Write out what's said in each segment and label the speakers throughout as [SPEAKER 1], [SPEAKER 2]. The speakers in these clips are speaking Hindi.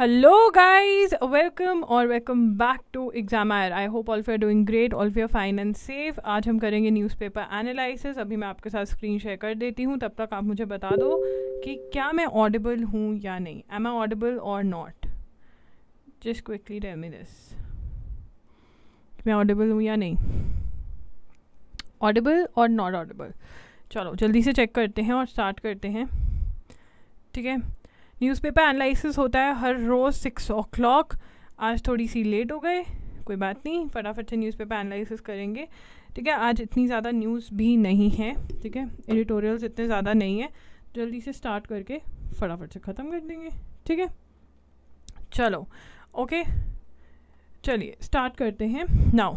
[SPEAKER 1] हेलो गाइस वेलकम और वेलकम बैक टू एग्जाम आयर I hope all are doing great all are fine and safe आज हम करेंगे न्यूज़पेपर एनालिसिस अभी मैं आपके साथ स्क्रीन शेयर कर देती हूँ तब तक आप मुझे बता दो कि क्या मैं ऑडिबल हूँ या नहीं am I audible or not just quickly tell me this मैं ऑडिबल हूँ या नहीं ऑडिबल और नॉट ऑडिबल चलो जल्दी से चेक करते हैं और स्टार्ट करते हैं ठीक है न्यूज़पेपर एनालिसिस होता है हर रोज़ सिक्स ओ क्लॉक आज थोड़ी सी लेट हो गए कोई बात नहीं फटाफट से न्यूज़पेपर एनालिसिस करेंगे ठीक है आज इतनी ज़्यादा न्यूज़ भी नहीं है ठीक है एडिटोरियल्स इतने ज़्यादा नहीं है जल्दी से स्टार्ट करके फटाफट से ख़त्म कर देंगे ठीक है चलो ओके चलिए स्टार्ट करते हैं now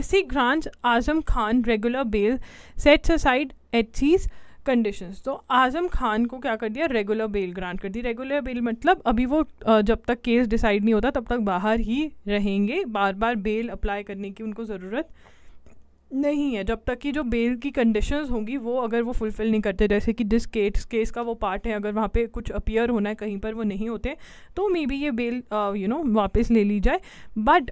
[SPEAKER 1] SC grants Azam Khan regular bail sets aside HC's conditions तो आज़म खान को क्या कर दिया रेगुलर बेल ग्रांट कर दी रेगुलर बेल मतलब अभी वो जब तक केस डिसाइड नहीं होता तब तक बाहर ही रहेंगे बार बार बेल अप्लाई करने की उनको ज़रूरत नहीं है जब तक कि जो बेल की कंडीशंस होंगी वो अगर वो फुलफ़िल नहीं करते जैसे कि जिस केस केस का वो पार्ट है अगर वहाँ पे कुछ अपियर होना है कहीं पर वो नहीं होते तो मे बी ये बेल यू नो वापस ले ली जाए बट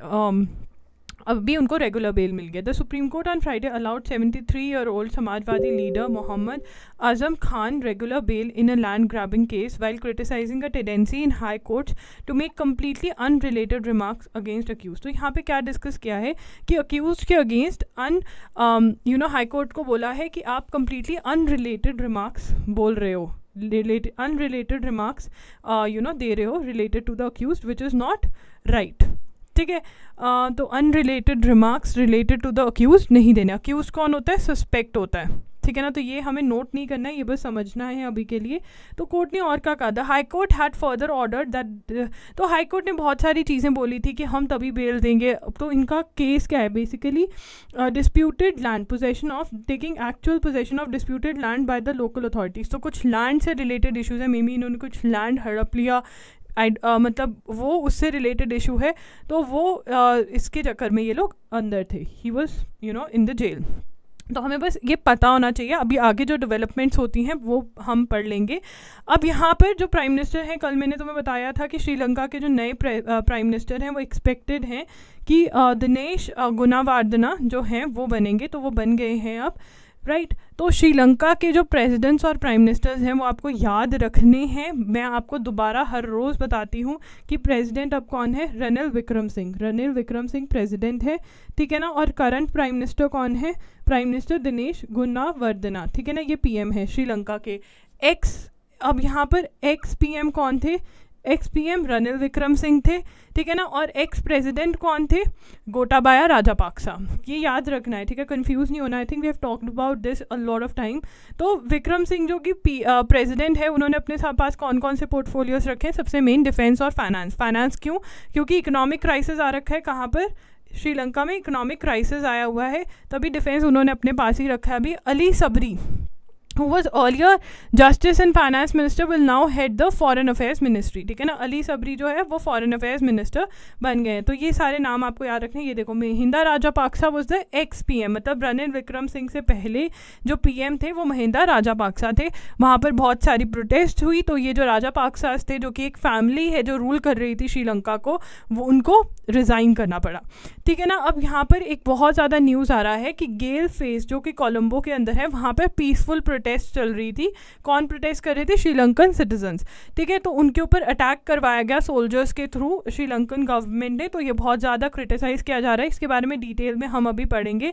[SPEAKER 1] अब भी उनको रेगुलर बेल मिल गया the Supreme Court on Friday allowed seventy three year old Samajwadi leader Mohammad Azam Khan regular bail in a land grabbing case while criticising a tendency in high courts to make completely unrelated remarks against accused तो यहाँ पे क्या डिस्कस किया है कि अक्यूज के against un you know high court को बोला है कि आप कम्प्लीटली अनरिलेटेड रिमार्क्स बोल रहे हो unrelated remarks you know दे रहे हो related to the accused which is not right ठीक है तो तो unrelated remarks related to the accused नहीं देने अक्यूज कौन होता है सस्पेक्ट होता है ठीक है ना तो ये हमें नोट नहीं करना है ये बस समझना है अभी के लिए तो कोर्ट ने और क्या कहा था high court had further order that तो हाई कोर्ट ने बहुत सारी चीज़ें बोली थी कि हम तभी बेल देंगे तो इनका केस क्या है basically disputed land possession of taking actual possession of disputed land by the local authorities तो कुछ लैंड से रिलेटेड इशूज़ है मे बी इन्होंने कुछ लैंड हड़प लिया uh, मतलब वो उससे रिलेटेड इशू है तो वो uh, इसके चक्कर में ये लोग अंदर थे ही was you know in the jail तो हमें बस ये पता होना चाहिए अभी आगे जो डेवलपमेंट्स होती हैं वो हम पढ़ लेंगे अब यहाँ पर जो प्राइम मिनिस्टर हैं कल मैंने तुम्हें बताया था कि श्रीलंका के जो नए प्राइम मिनिस्टर uh, हैं वो एक्सपेक्टेड हैं कि दिनेश uh, गुनावार्दना uh, जो हैं वो बनेंगे तो वो बन गए हैं अब राइट right? तो श्रीलंका के जो प्रेसिडेंट्स और प्राइम मिनिस्टर्स हैं वो आपको याद रखने हैं मैं आपको दोबारा हर रोज़ बताती हूँ कि प्रेसिडेंट अब कौन है Ranil Wickremesinghe Ranil Wickremesinghe president है ठीक है ना और करंट प्राइम मिनिस्टर कौन है प्राइम मिनिस्टर दिनेश वर्दना ठीक है ना ये पीएम है श्रीलंका के एक्स अब यहाँ पर एक्स पीएम कौन थे ex PM Ranil Wickremesinghe थे ठीक है ना और एक्स प्रेसिडेंट कौन थे गोटाबाया राजापाक्सा ये याद रखना है ठीक है कंफ्यूज नहीं होना I think we have talked about this a lot of time तो विक्रम सिंह जो कि प्रेसिडेंट uh, है उन्होंने अपने पास कौन कौन से पोर्टफोलियोज रखे हैं सबसे मेन डिफेंस और फाइनेंस फाइनेंस क्यों क्योंकि इकोनॉमिक क्राइसिस आ रखा है कहाँ पर श्रीलंका में इकोनॉमिक क्राइसिस आया हुआ है तभी डिफेंस उन्होंने अपने पास ही रखा है अभी अली सबरी who was earlier justice and finance minister will now head the foreign affairs ministry ठीक है ना अली सबरी जो है वो foreign affairs minister बन गए हैं तो ये सारे नाम आपको याद रखने ये देखो Mahinda Rajapaksa was the ex P M मतलब रनिल विक्रम सिंह से पहले जो पी एम थे वो महिंदा राजा पाक्सा थे वहाँ पर बहुत सारी प्रोटेस्ट हुई तो ये जो राजा पाक्सास थे जो कि एक फैमिली है जो रूल कर रही थी श्रीलंका को वो उनको रिज़ाइन करना पड़ा ठीक है ना अब यहाँ पर एक बहुत ज़्यादा न्यूज़ आ रहा है कि गेल फेस जो कि कोलंबो के अंदर है वहाँ पर पीसफुल प्रोटेस्ट चल रही थी कौन प्रोटेस्ट कर रहे थे श्रीलंकन सिटीजन्स ठीक है तो उनके ऊपर अटैक करवाया गया सोल्जर्स के थ्रू श्रीलंकन गवर्नमेंट ने तो ये बहुत ज़्यादा क्रिटिसाइज़ किया जा रहा है इसके बारे में डिटेल में हम अभी पढ़ेंगे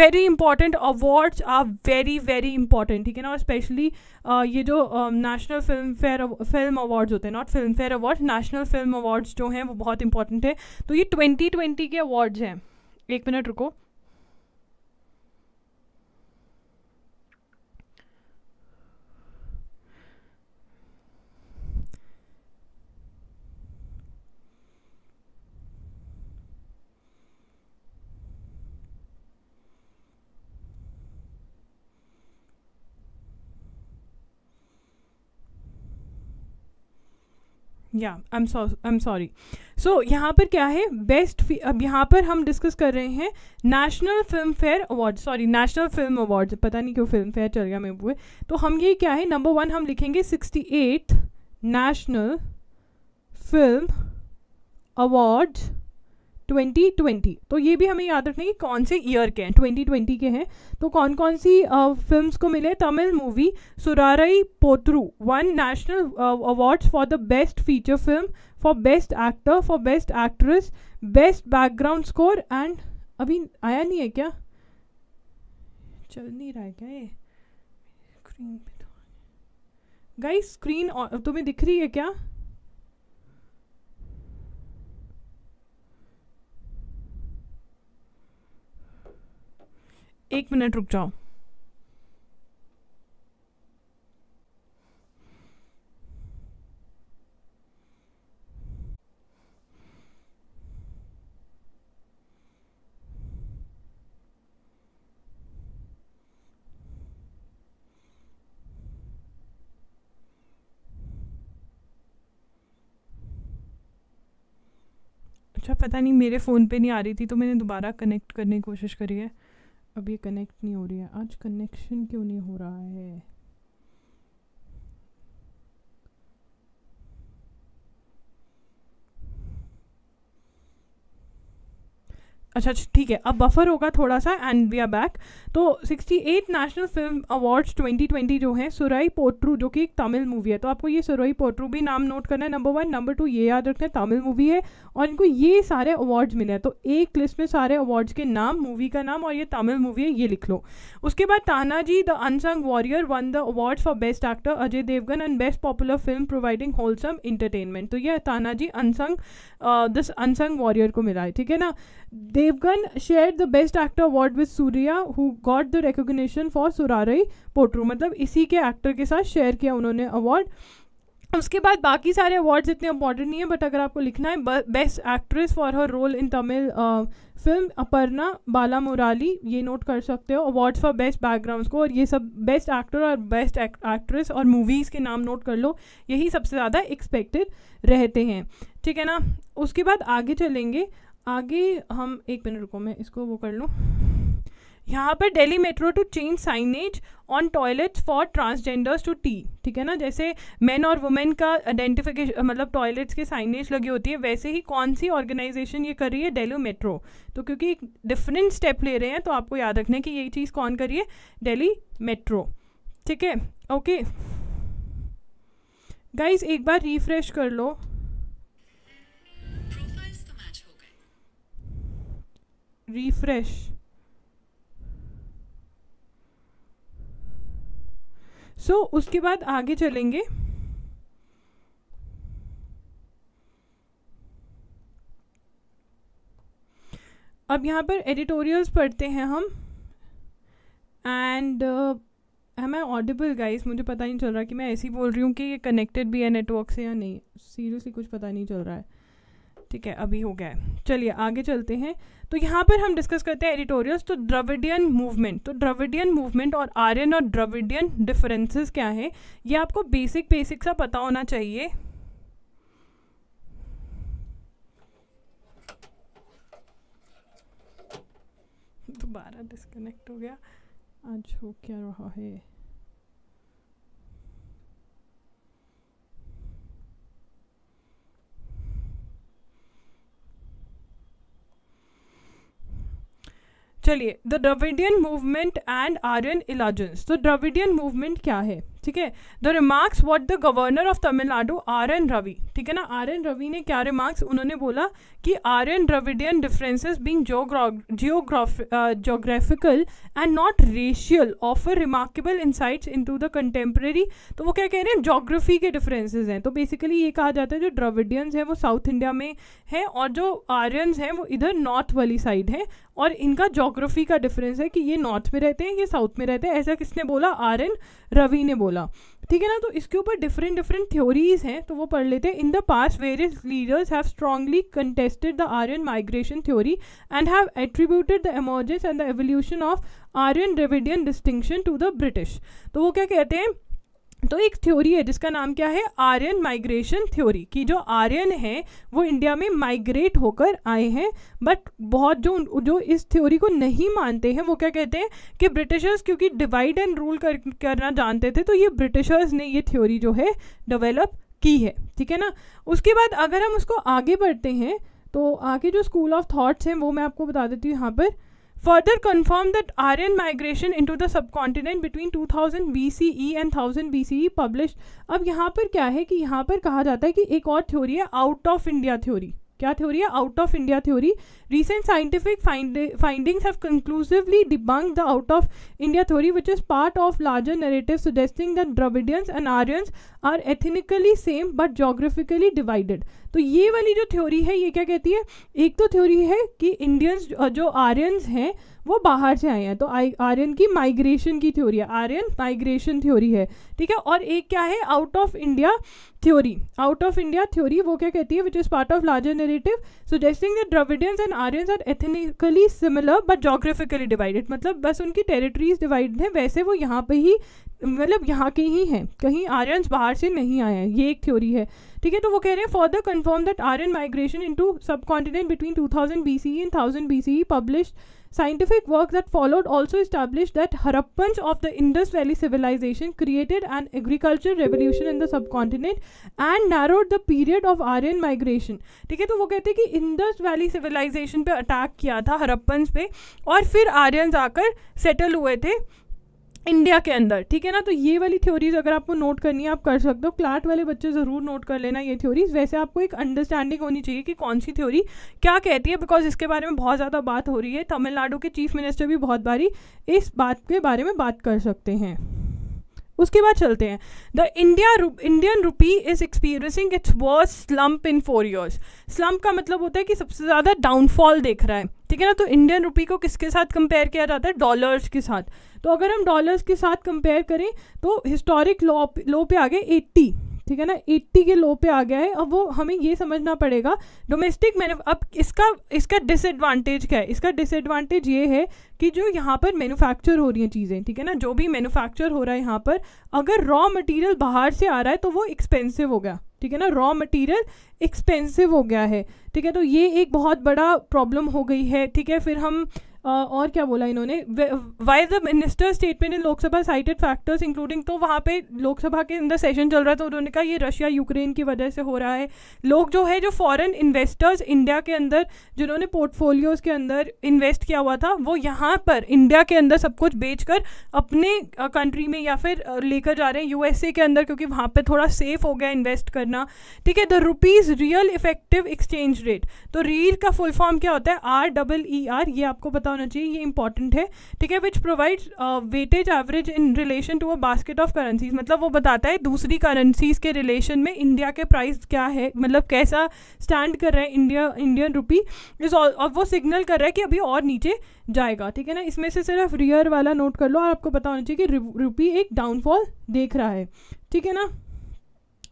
[SPEAKER 1] very important awards are very very important ठीक है ना और स्पेशली ये जो national Filmfare film awards होते हैं not Filmfare award national film awards जो हैं वो बहुत इंपॉर्टेंट है तो तो ये ट्वेंटी ट्वेंटी के अवार्ड्स हैं एक मिनट रुको या आई एम सॉरी सो यहाँ पर क्या है बेस्ट अब यहाँ पर हम डिस्कस कर रहे हैं national Filmfare award sorry national film award पता नहीं क्यों फिल्म फेयर चल गया मैं हुए तो हम ये क्या है नंबर वन हम लिखेंगे sixty eight national film award 2020 तो ये भी हमें याद रखना कि कौन से ईयर के हैं 2020 के हैं तो कौन कौन सी फिल्म को मिले Tamil movie Soorarai Pottru won national awards for the best feature film for best actor for best actress best background score and अभी आया नहीं है क्या चल नहीं रहा है क्या ये स्क्रीन पे तो गाइस स्क्रीन तुम्हें दिख रही है क्या एक मिनट रुक जाओ अच्छा पता नहीं मेरे फ़ोन पे नहीं आ रही थी तो मैंने दोबारा कनेक्ट करने की कोशिश करी है अब ये कनेक्ट नहीं हो रही है आज कनेक्शन क्यों नहीं हो रहा है अच्छा अच्छा ठीक है अब बफर होगा थोड़ा सा एंड वी आर बैक तो sixty eight national film awards twenty twenty जो है सुराई पोट्रू जो कि एक तमिल मूवी है तो आपको ये सुराई पोट्रू भी नाम नोट करना है नंबर वन नंबर टू ये याद रखना है तमिल मूवी है और इनको ये सारे अवार्ड्स मिले हैं तो एक लिस्ट में सारे अवार्ड्स के नाम मूवी का नाम और ये तमिल मूवी है ये लिख लो उसके बाद Tanhaji the unsung warrior won the award for best actor Ajay Devgn and best popular film providing wholesome entertainment तो यह Tanhaji unsung this unsung warrior को मिला है ठीक है ना Devgn share the best actor award with Suriya who got the recognition for Soorarai Pottru मतलब इसी के एक्टर के साथ शेयर किया उन्होंने अवार्ड उसके बाद बाकी सारे अवार्ड्स इतने इंपॉर्टेंट नहीं है बट अगर आपको लिखना है best actress for her role in Tamil film Aparna Balamurali ये नोट कर सकते हो अवार्ड्स फॉर बेस्ट बैकग्राउंड को और ये सब बेस्ट एक्टर और बेस्ट एक्ट्रेस और मूवीज़ के नाम नोट कर लो यही सबसे ज़्यादा एक्सपेक्टेड रहते हैं ठीक है ना उसके बाद आगे चलेंगे आगे हम एक मिनट रुको मैं इसको वो कर लूँ यहाँ पर Delhi metro to change signage on toilets for transgenders to T ठीक है ना जैसे मेन और वुमेन का आइडेंटिफिकेशन मतलब टॉयलेट्स के साइनेज लगी होती है वैसे ही कौन सी ऑर्गेनाइजेशन ये कर रही है डेली मेट्रो तो क्योंकि एक डिफरेंट स्टेप ले रहे हैं तो आपको याद रखना है कि यही चीज़ कौन करी है डेली मेट्रो ठीक है ओके गाइज एक बार रिफ्रेश कर लो refresh सो so, उसके बाद आगे चलेंगे अब यहाँ पर एडिटोरियल्स पढ़ते हैं हम and am I audible guys मुझे पता नहीं चल रहा कि मैं ऐसी बोल रही हूँ कि ये कनेक्टेड भी है नेटवर्क से या नहीं सीरियसली कुछ पता नहीं चल रहा है ठीक है अभी हो गया है चलिए आगे चलते हैं तो यहाँ पर हम डिस्कस करते हैं एडिटोरियल्स तो द्रविडियन मूवमेंट तो द्रविडियन मूवमेंट और आर्यन और द्रविडियन डिफरेंसेस क्या है ये आपको बेसिक बेसिक सा पता होना चाहिए दोबारा डिस्कनेक्ट हो गया आज हो क्या रहा है चलिए the Dravidian movement and Aryan allegiance तो द्रविडियन मूवमेंट क्या है ठीक है the remarks what the governor of Tamil Nadu R N Ravi ठीक है ना आर एन रवि ने क्या रिमार्क्स उन्होंने बोला कि R N Dravidian differences being geographical and not racial offer remarkable insights into the contemporary तो वो क्या कह रहे हैं जोग्राफी के डिफरेंसेज हैं तो बेसिकली ये कहा जाता है जो ड्रविडियंस हैं वो साउथ इंडिया में हैं और जो आर्यनस हैं वो इधर नॉर्थ वाली साइड हैं और इनका जोग्राफी का डिफरेंस है कि ये नॉर्थ में रहते हैं ये साउथ में रहते हैं ऐसा किसने बोला आर एन रवि ने बोला बोला ठीक है ना तो इसके ऊपर डिफरेंट डिफरेंट थ्योरीज हैं तो वो पढ़ लेते हैं in the past various leaders have strongly contested the Aryan migration theory and have attributed the एमोजेस and the evolution of Aryan Dravidian distinction to the British तो वो क्या कहते हैं तो एक थ्योरी है जिसका नाम क्या है आर्यन माइग्रेशन थ्योरी कि जो आर्यन हैं वो इंडिया में माइग्रेट होकर आए हैं बट बहुत जो जो इस थ्योरी को नहीं मानते हैं वो क्या कहते हैं कि ब्रिटिशर्स क्योंकि डिवाइड एंड रूल कर, करना जानते थे तो ये ब्रिटिशर्स ने ये थ्योरी जो है डेवलप की है ठीक है ना उसके बाद अगर हम उसको आगे बढ़ते हैं तो आगे जो स्कूल ऑफ थाट्स हैं वो मैं आपको बता देती हूँ यहाँ पर further confirmed that Aryan migration into the subcontinent between 2000 BCE and 1000 BCE published अब यहाँ पर क्या है कि यहाँ पर कहा जाता है कि एक और थ्योरी है आउट ऑफ इंडिया थ्योरी क्या थ्योरी है out of India theory recent scientific findings have conclusively debunk the out of India theory which is part of larger narrative suggesting that Dravidians and Aryans are ethnically same but geographically divided तो ये वाली जो थ्योरी है ये क्या कहती है एक तो थ्योरी है कि इंडियंस जो आर्यंस हैं वो बाहर से आए हैं तो आई आर्यन की माइग्रेशन की थ्योरी है आर्यन माइग्रेशन थ्योरी है ठीक है और एक क्या है out of India theory out of India theory वो क्या कहती है which is part of larger narrative suggesting that Dravidians and Aryans are ethnically similar but geographically divided मतलब बस उनकी टेरिटरीज डिवाइड हैं वैसे वो यहाँ पे ही मतलब यहाँ के ही हैं कहीं आर्यन बाहर से नहीं आए हैं ये एक थ्योरी है ठीक है तो वो कह रहे हैं for the confirm that Aryan migration into subcontinent between two thousand B C and thousand B C publish Scientific work that followed also established that Harappans of the Indus Valley civilization created an agricultural revolution in the subcontinent and narrowed the period of Aryan migration. theek hai to wo kehte hai ki indus valley civilization pe attack kiya tha harappans pe aur fir aryans aakar settle hue the India के अंदर ठीक है ना तो ये वाली थ्योरीज अगर आपको नोट करनी है आप कर सकते हो क्लाट वाले बच्चे ज़रूर नोट कर लेना ये थ्योरीज वैसे आपको एक अंडरस्टैंडिंग होनी चाहिए कि कौन सी थ्योरी क्या कहती है बिकॉज इसके बारे में बहुत ज़्यादा बात हो रही है तमिलनाडु के चीफ मिनिस्टर भी बहुत बारी इस बात के बारे में बात कर सकते हैं उसके बाद चलते हैं the India Indian rupee is experiencing its worst slump in four years slump का मतलब होता है कि सबसे ज़्यादा डाउनफॉल देख रहा है ठीक है ना तो इंडियन रुपी को किसके साथ कंपेयर किया जाता है डॉलर्स के साथ तो अगर हम डॉलर्स के साथ कंपेयर करें तो हिस्टोरिक लो लो पे आ गए एट्टी ठीक है ना 80 के लो पे आ गया है अब वो हमें ये समझना पड़ेगा डोमेस्टिक मैनु अब इसका इसका डिसएडवांटेज क्या है इसका डिसएडवांटेज ये है कि जो यहाँ पर मैन्युफैक्चर हो रही हैं चीज़ें ठीक है ना जो भी मैनुफैक्चर हो रहा है यहाँ पर अगर रॉ मटीरियल बाहर से आ रहा है तो वो एक्सपेंसिव हो गया ठीक है ना रॉ मटेरियल एक्सपेंसिव हो गया है ठीक है तो ये एक बहुत बड़ा प्रॉब्लम हो गई है ठीक है फिर हम और क्या बोला इन्होंने why the minister statement in Lok Sabha cited factors including तो वहाँ पे लोकसभा के अंदर सेशन चल रहा था उन्होंने कहा ये रशिया यूक्रेन की वजह से हो रहा है लोग जो है जो फॉरेन इन्वेस्टर्स इंडिया के अंदर जिन्होंने पोर्टफोलियोज के अंदर इन्वेस्ट किया हुआ था वो यहाँ पर इंडिया के अंदर सब कुछ बेच कर अपने कंट्री में या फिर लेकर जा रहे हैं यूएसए के अंदर क्योंकि वहाँ पर थोड़ा सेफ हो गया इन्वेस्ट करना ठीक है the rupee's real effective exchange rate तो रील का फुल फॉर्म क्या होता है आर डबल ई आर ये आपको बता होना चाहिए ये इंपॉर्टेंट है ठीक है which provide weightage average in relation to a basket of currencies मतलब वो बताता है दूसरी करेंसीज के रिलेशन में इंडिया के प्राइस क्या है मतलब कैसा स्टैंड कर रहा है इंडिया इंडियन रुपी इज और वो सिग्नल कर रहा है कि अभी और नीचे जाएगा ठीक है ना इसमें से सिर्फ रियर वाला नोट कर लो और आपको पता होना चाहिए कि रुपी एक डाउनफॉल देख रहा है ठीक है ना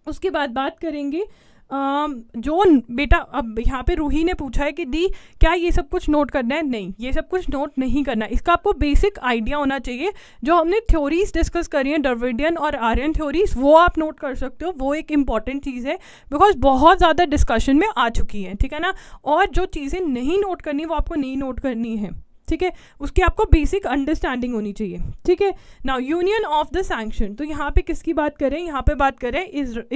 [SPEAKER 1] उसके बाद बात करेंगे जो बेटा अब यहाँ पे रूही ने पूछा है कि दी क्या ये सब कुछ नोट करना है नहीं ये सब कुछ नोट नहीं करना है इसका आपको बेसिक आइडिया होना चाहिए जो हमने थ्योरीज डिस्कस करी हैं डरविडियन और आर्यन थ्योरीज वो आप नोट कर सकते हो वो एक इंपॉर्टेंट चीज़ है बिकॉज बहुत ज़्यादा डिस्कशन में आ चुकी है ठीक है ना और जो चीज़ें नहीं नोट करनी वो आपको नहीं नोट करनी है ठीक है उसकी आपको बेसिक अंडरस्टैंडिंग होनी चाहिए ठीक है ना यूनियन ऑफ द सैंक्शन तो यहाँ पे किसकी बात करें यहाँ पे बात करें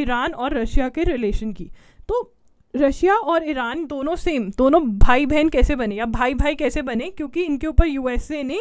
[SPEAKER 1] ईरान और रशिया के रिलेशन की तो रशिया और ईरान दोनों सेम दोनों भाई बहन कैसे बने या भाई भाई कैसे बने क्योंकि इनके ऊपर यूएसए ने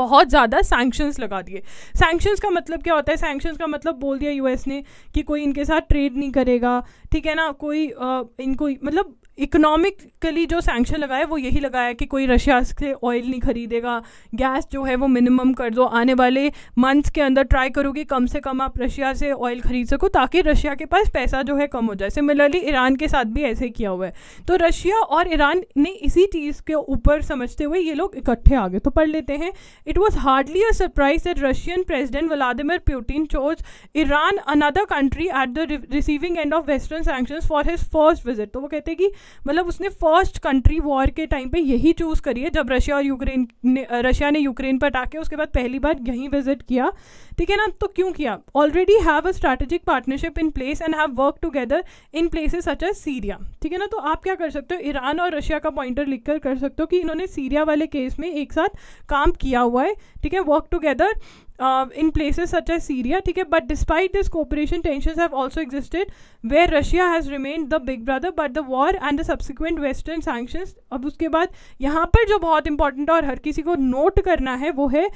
[SPEAKER 1] बहुत ज़्यादा सैंक्शंस लगा दिए सैंक्शंस का मतलब क्या होता है सैंक्शंस का मतलब बोल दिया यूएस ने कि कोई इनके साथ ट्रेड नहीं करेगा ठीक है ना कोई आ, इनको मतलब इकोनॉमिकली जो सैंक्शन लगाया वो यही लगाया कि कोई रशिया से ऑयल नहीं खरीदेगा गैस जो है वो मिनिमम कर दो आने वाले मंथ्स के अंदर ट्राई करो कि कम से कम आप रशिया से ऑयल खरीद सको ताकि रशिया के पास पैसा जो है कम हो जाए सिमिलरली ईरान के साथ भी ऐसे ही किया हुआ है तो रशिया और ईरान ने इसी चीज़ के ऊपर समझते हुए ये लोग इकट्ठे आ गए तो पढ़ लेते हैं it was hardly a surprise that Russian president Vladimir Putin chose Iran another country at the receiving end of western sanction for his first visit तो वो कहते हैं कि मतलब उसने फर्स्ट कंट्री वॉर के टाइम पे यही चूज़ करी है जब रशिया और यूक्रेन ने रशिया ने यूक्रेन पर अटाके उसके बाद पहली बार यहीं विजिट किया ठीक है ना तो क्यों किया already have a strategic partnership in place and have work together in places such as Syria ठीक है ना तो आप क्या कर सकते हो ईरान और रशिया का पॉइंटर लिख कर, कर सकते हो कि इन्होंने सीरिया वाले केस में एक साथ काम किया हुआ है ठीक है work together in places such as Syria ठीक है but despite this cooperation tension have also existed where Russia has remain the big brother but the war and the subsequent western sanctions अब उसके बाद यहाँ पर जो बहुत इंपॉर्टेंट है और हर किसी को नोट करना है वो है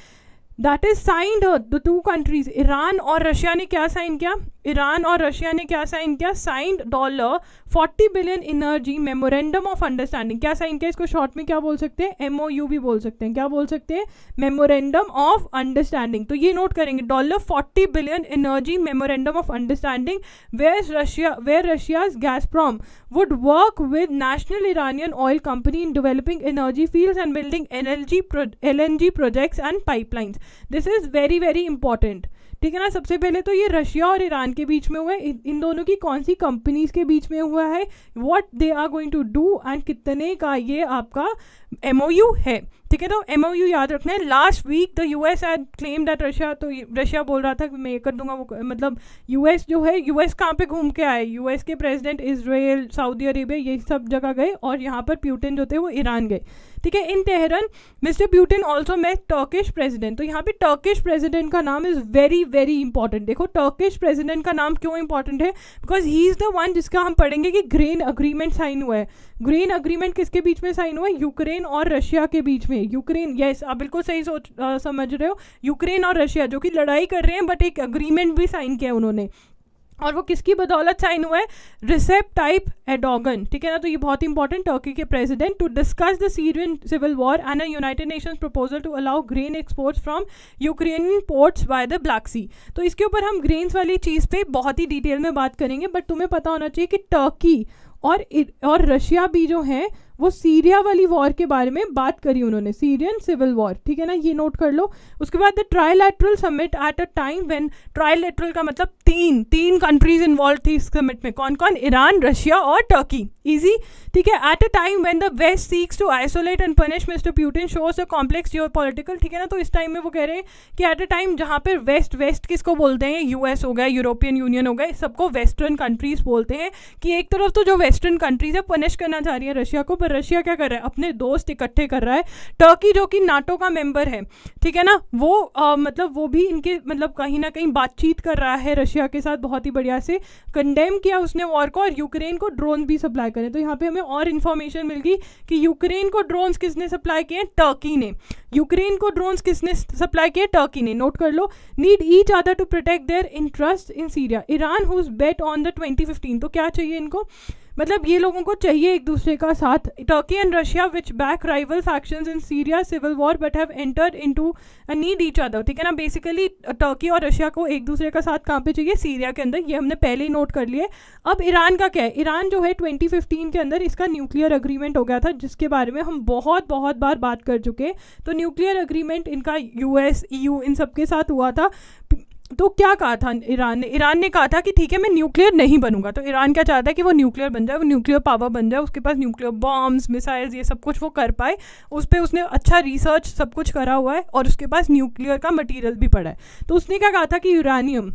[SPEAKER 1] that is signed the two countries Iran और रशिया ने क्या साइन किया ईरान और रशिया ने क्या साइन किया signed dollar 40 billion energy memorandum of understanding क्या साइन किया इसको शॉर्ट में क्या बोल सकते हैं यू भी बोल सकते हैं क्या बोल सकते हैं मेमोरेंडम ऑफ अंडरस्टैंडिंग तो ये नोट करेंगे dollar 40 billion energy memorandum of understanding where Russia where Russia's prom would work with national Iranian oil company in developing energy field and building energy L N G projects and pipelines this is very very important ठीक है ना सबसे पहले तो ये रशिया और ईरान के बीच में हुआ है इन दोनों की कौन सी कंपनीज के बीच में हुआ है what they are going to do and कितने का ये आपका एम है ठीक है तो एम याद रखना है last week the U S had claimed that Russia तो रशिया बोल रहा था कि मैं ये कर दूंगा वो मतलब यू एस जो है यू एस कहाँ पर घूम के आए यू एस के प्रेजिडेंट इसराइल सऊदी अरेबिया ये सब जगह गए और यहाँ पर प्यूटिन जो थे वो ईरान गए ठीक है in Tehran mister Putin also met Turkish president तो यहाँ पर टर्किश प्रेजिडेंट का नाम इज़ वेरी वेरी इंपॉर्टेंट देखो टर्किश प्रेजिडेंट का नाम क्यों इंपॉर्टेंट है because he is the one जिसका हम पढ़ेंगे कि ग्रेन अग्रीमेंट साइन हुआ है ग्रीन अग्रीमेंट किसके बीच में साइन हुआ यूक्रेन और रशिया के बीच में यूक्रेन यस आप बिल्कुल सही सोच आ, समझ रहे हो यूक्रेन और रशिया जो कि लड़ाई कर रहे हैं बट एक अग्रीमेंट भी साइन किया उन्होंने और वो किसकी बदौलत साइन हुआ है रिसेप टाइप एडोगन ठीक है ना तो ये बहुत इंपॉर्टेंट टर्की के president to discuss the Syrian civil war and a United Nations proposal to allow grain exports from Ukrainian ports by the Black Sea तो इसके ऊपर हम ग्रेन्स वाली चीज़ पे बहुत ही डिटेल में बात करेंगे बट तुम्हें पता होना चाहिए कि टर्की और और रशिया भी जो है वो सीरिया वाली वॉर के बारे में बात करी उन्होंने सीरियन सिविल वॉर ठीक है ना ये नोट कर लो उसके बाद the trilateral summit at a time when trilateral का मतलब तीन तीन कंट्रीज इन्वॉल्व थी इस समिट में कौन कौन ईरान रशिया और टर्की इजी ठीक है at a time when the West seeks to isolate and punish mister Putin shows a complex your political ठीक है ना तो इस टाइम में वो कह रहे हैं कि एट अ टाइम जहाँ पर वेस्ट वेस्ट किसको बोलते हैं यूएस हो गया यूरोपियन यूनियन हो गया सबको वेस्टर्न कंट्रीज बोलते हैं कि एक तरफ तो जो वेस्टर्न कंट्रीज है पनिश करना चाह रही है रशिया को पर रशिया क्या कर रहा है अपने दोस्त इकट्ठे कर रहा है टर्की जो कि नाटो का मेंबर है ठीक है ना वो आ, मतलब वो भी इनके मतलब कहीं ना कहीं बातचीत कर रहा है रशिया के साथ बहुत ही बढ़िया से कंडेम किया उसने वॉर को और यूक्रेन को ड्रोन भी सप्लाई करें तो यहाँ पर हमें और इन्फॉर्मेशन मिल गई कि यूक्रेन को ड्रोन्स किसने सप्लाई किए टर्की ने यूक्रेन को ड्रोन्स किसने सप्लाई किए टर्की ने नोट कर लो need each other to protect their interest in Syria Iran whose bet on the twenty fifteen तो क्या चाहिए इनको मतलब ये लोगों को चाहिए एक दूसरे का साथ Turkey and Russia which back rival faction in Syria civil war but have enter into need each other ठीक है ना बेसिकली टर्की और रशिया को एक दूसरे का साथ कहाँ पे चाहिए सीरिया के अंदर ये हमने पहले ही नोट कर लिए अब ईरान का क्या है ईरान जो है 2015 के अंदर इसका न्यूक्लियर अग्रीमेंट हो गया था जिसके बारे में हम बहुत बहुत बार बात कर चुके तो न्यूक्लियर अग्रीमेंट इनका ई यू e इन सब के साथ हुआ था तो क्या कहा था ईरान ने ईरान ने कहा था कि ठीक है मैं न्यूक्लियर नहीं बनूंगा तो ईरान क्या चाहता है कि वो न्यूक्लियर बन जाए वो न्यूक्लियर पावर बन जाए उसके पास न्यूक्लियर बॉम्ब्स मिसाइल्स ये सब कुछ वो कर पाए उस पर उसने अच्छा रिसर्च सब कुछ करा हुआ है और उसके पास न्यूक्लियर का मटीरियल भी पड़ा है तो उसने क्या कहा था कि यूरानियम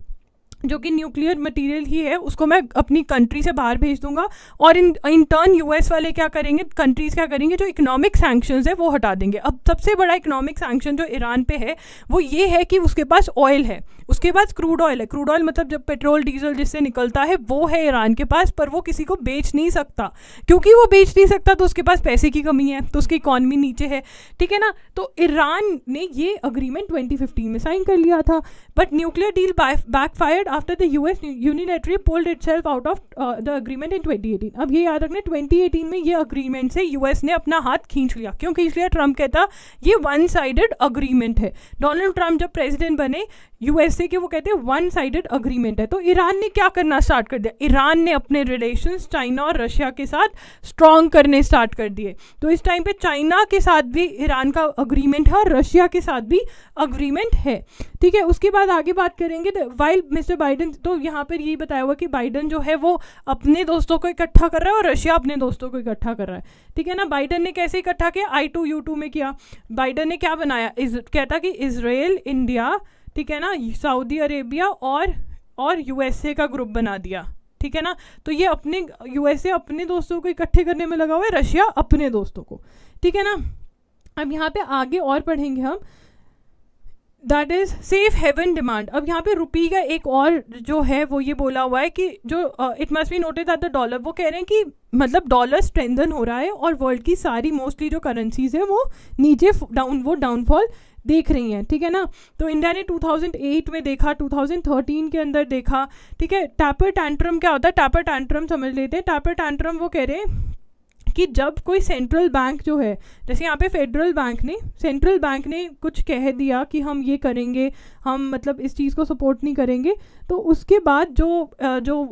[SPEAKER 1] जो कि न्यूक्लियर मटेरियल ही है उसको मैं अपनी कंट्री से बाहर भेज दूंगा और इन इन टर्न यूएस वाले क्या करेंगे कंट्रीज क्या करेंगे जो इकोनॉमिक सैंक्शंस है वो हटा देंगे अब सबसे बड़ा इकोनॉमिक सैंक्शन जो ईरान पे है वो ये है कि उसके पास ऑयल है उसके पास क्रूड ऑयल है क्रूड ऑयल मतलब जब पेट्रोल डीजल जिससे निकलता है वो है ईरान के पास पर वो किसी को बेच नहीं सकता क्योंकि वो बेच नहीं सकता तो उसके पास पैसे की कमी है तो उसकी इकॉनमी नीचे है ठीक है ना तो ईरान ने ये अग्रीमेंट 2015 में साइन कर लिया था but nuclear deal backfired after the U S unilaterally pulled itself out of the agreement in twenty eighteen अब ये याद रखना ट्वेंटी एटीन में ये अग्रीमेंट से यू एस ने अपना हाथ खींच लिया क्यों खींच लिया ट्रंप कहता ये वन साइडेड अग्रीमेंट है डोनाल्ड ट्रंप जब प्रेजिडेंट बने यू एस ए के वो कहते हैं वन साइडेड अग्रीमेंट है तो ईरान ने क्या करना स्टार्ट कर दिया ईरान ने अपने रिलेशन चाइना और रशिया के साथ स्ट्रॉन्ग करने स्टार्ट कर दिए तो इस टाइम पर चाइना के साथ भी ईरान का अग्रीमेंट है और रशिया के साथ भी अग्रीमेंट है ठीक है उसके बाद आगे बात करेंगे तो वाइल्ड मिस्टर बाइडन तो यहाँ पर यही बताया हुआ कि बाइडन जो है वो अपने दोस्तों को इकट्ठा कर रहा है और रशिया अपने दोस्तों को इकट्ठा कर रहा है ठीक है ना बाइडन ने कैसे इकट्ठा किया आई टू यू टू में किया बाइडन ने क्या बनाया इस कहता कि इसराइल इंडिया ठीक है ना सऊदी अरेबिया और और यूएसए का ग्रुप बना दिया ठीक है ना तो ये अपने यूएसए अपने दोस्तों को इकट्ठे करने में लगा हुआ है रशिया अपने दोस्तों को ठीक है ना अब यहाँ पे आगे और पढ़ेंगे हम that is safe haven demand अब यहाँ पे रुपी का एक और जो है वो ये बोला हुआ है कि जो it must be noted at the dollar वो कह रहे हैं कि मतलब डॉलर स्ट्रेंथन हो रहा है और वर्ल्ड की सारी मोस्टली जो करेंसीज है वो नीचे डाउन वो डाउनफॉल देख रही हैं ठीक है ना तो इंडिया ने 2008 में देखा 2013 के अंदर देखा ठीक है टैपर टैंट्रम क्या होता है टैपर टैंट्रम समझ लेते हैं टैपर टैंट्रम वो कह रहे हैं कि जब कोई सेंट्रल बैंक जो है जैसे यहाँ पे फेडरल बैंक ने सेंट्रल बैंक ने कुछ कह दिया कि हम ये करेंगे हम मतलब इस चीज़ को सपोर्ट नहीं करेंगे तो उसके बाद जो जो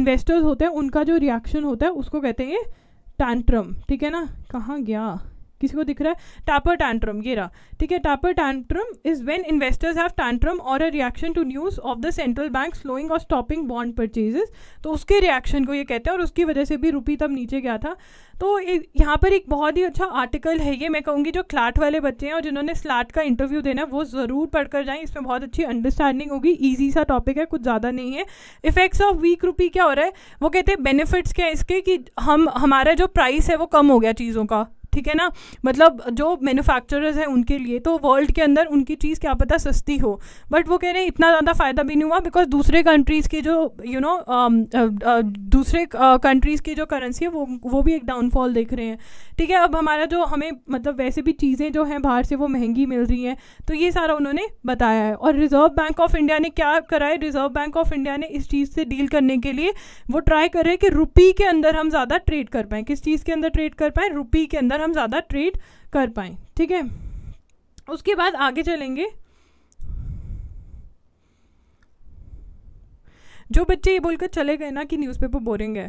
[SPEAKER 1] इन्वेस्टर्स होते हैं उनका जो रिएक्शन होता है उसको कहते हैं टैंट्रम ठीक है ना कहाँ गया किसी को दिख रहा है टैपर टैंट्रम ये रहा ठीक है taper tantrum is when investors have tantrum or a reaction to news of the central bank slowing or stopping bond purchases तो उसके रिएक्शन को ये कहते हैं और उसकी वजह से भी रुपी तब नीचे गया था तो यहाँ पर एक बहुत ही अच्छा आर्टिकल है ये मैं कहूँगी जो क्लाट वाले बच्चे हैं और जिन्होंने स्लाट का इंटरव्यू देना है वो ज़रूर पढ़कर जाएं इसमें बहुत अच्छी अंडरस्टैंडिंग होगी ईजी सा टॉपिक है कुछ ज़्यादा नहीं है इफेक्ट्स ऑफ वीक रुपी क्या हो रहा है वो कहते हैं बेनिफिट्स क्या है इसके कि हम हमारा जो प्राइस है वो कम हो गया चीज़ों का ठीक है ना मतलब जो मैन्युफैक्चरर्स हैं उनके लिए तो वर्ल्ड के अंदर उनकी चीज़ क्या पता सस्ती हो बट वो कह रहे हैं इतना ज़्यादा फ़ायदा भी नहीं हुआ बिकॉज दूसरे कंट्रीज़ की जो you know um, uh, uh, दूसरे कंट्रीज़ uh, की जो करेंसी है वो वो भी एक डाउनफॉल देख रहे हैं ठीक है अब हमारा जो हमें मतलब वैसे भी चीज़ें जो हैं बाहर से वो महंगी मिल रही हैं तो ये सारा उन्होंने बताया है और रिज़र्व बैंक ऑफ इंडिया ने क्या करा है रिज़र्व बैंक ऑफ इंडिया ने इस चीज़ से डील करने के लिए वो ट्राई कर रहे हैं कि रुपी के अंदर हम ज़्यादा ट्रेड कर पाएँ किस चीज़ के अंदर ट्रेड कर पाएँ रुपी के अंदर हम ज़्यादा ट्रेड कर पाएँ ठीक है उसके बाद आगे चलेंगे जो बच्चे ये बोलकर चले गए ना कि न्यूज़पेपर बोरिंग है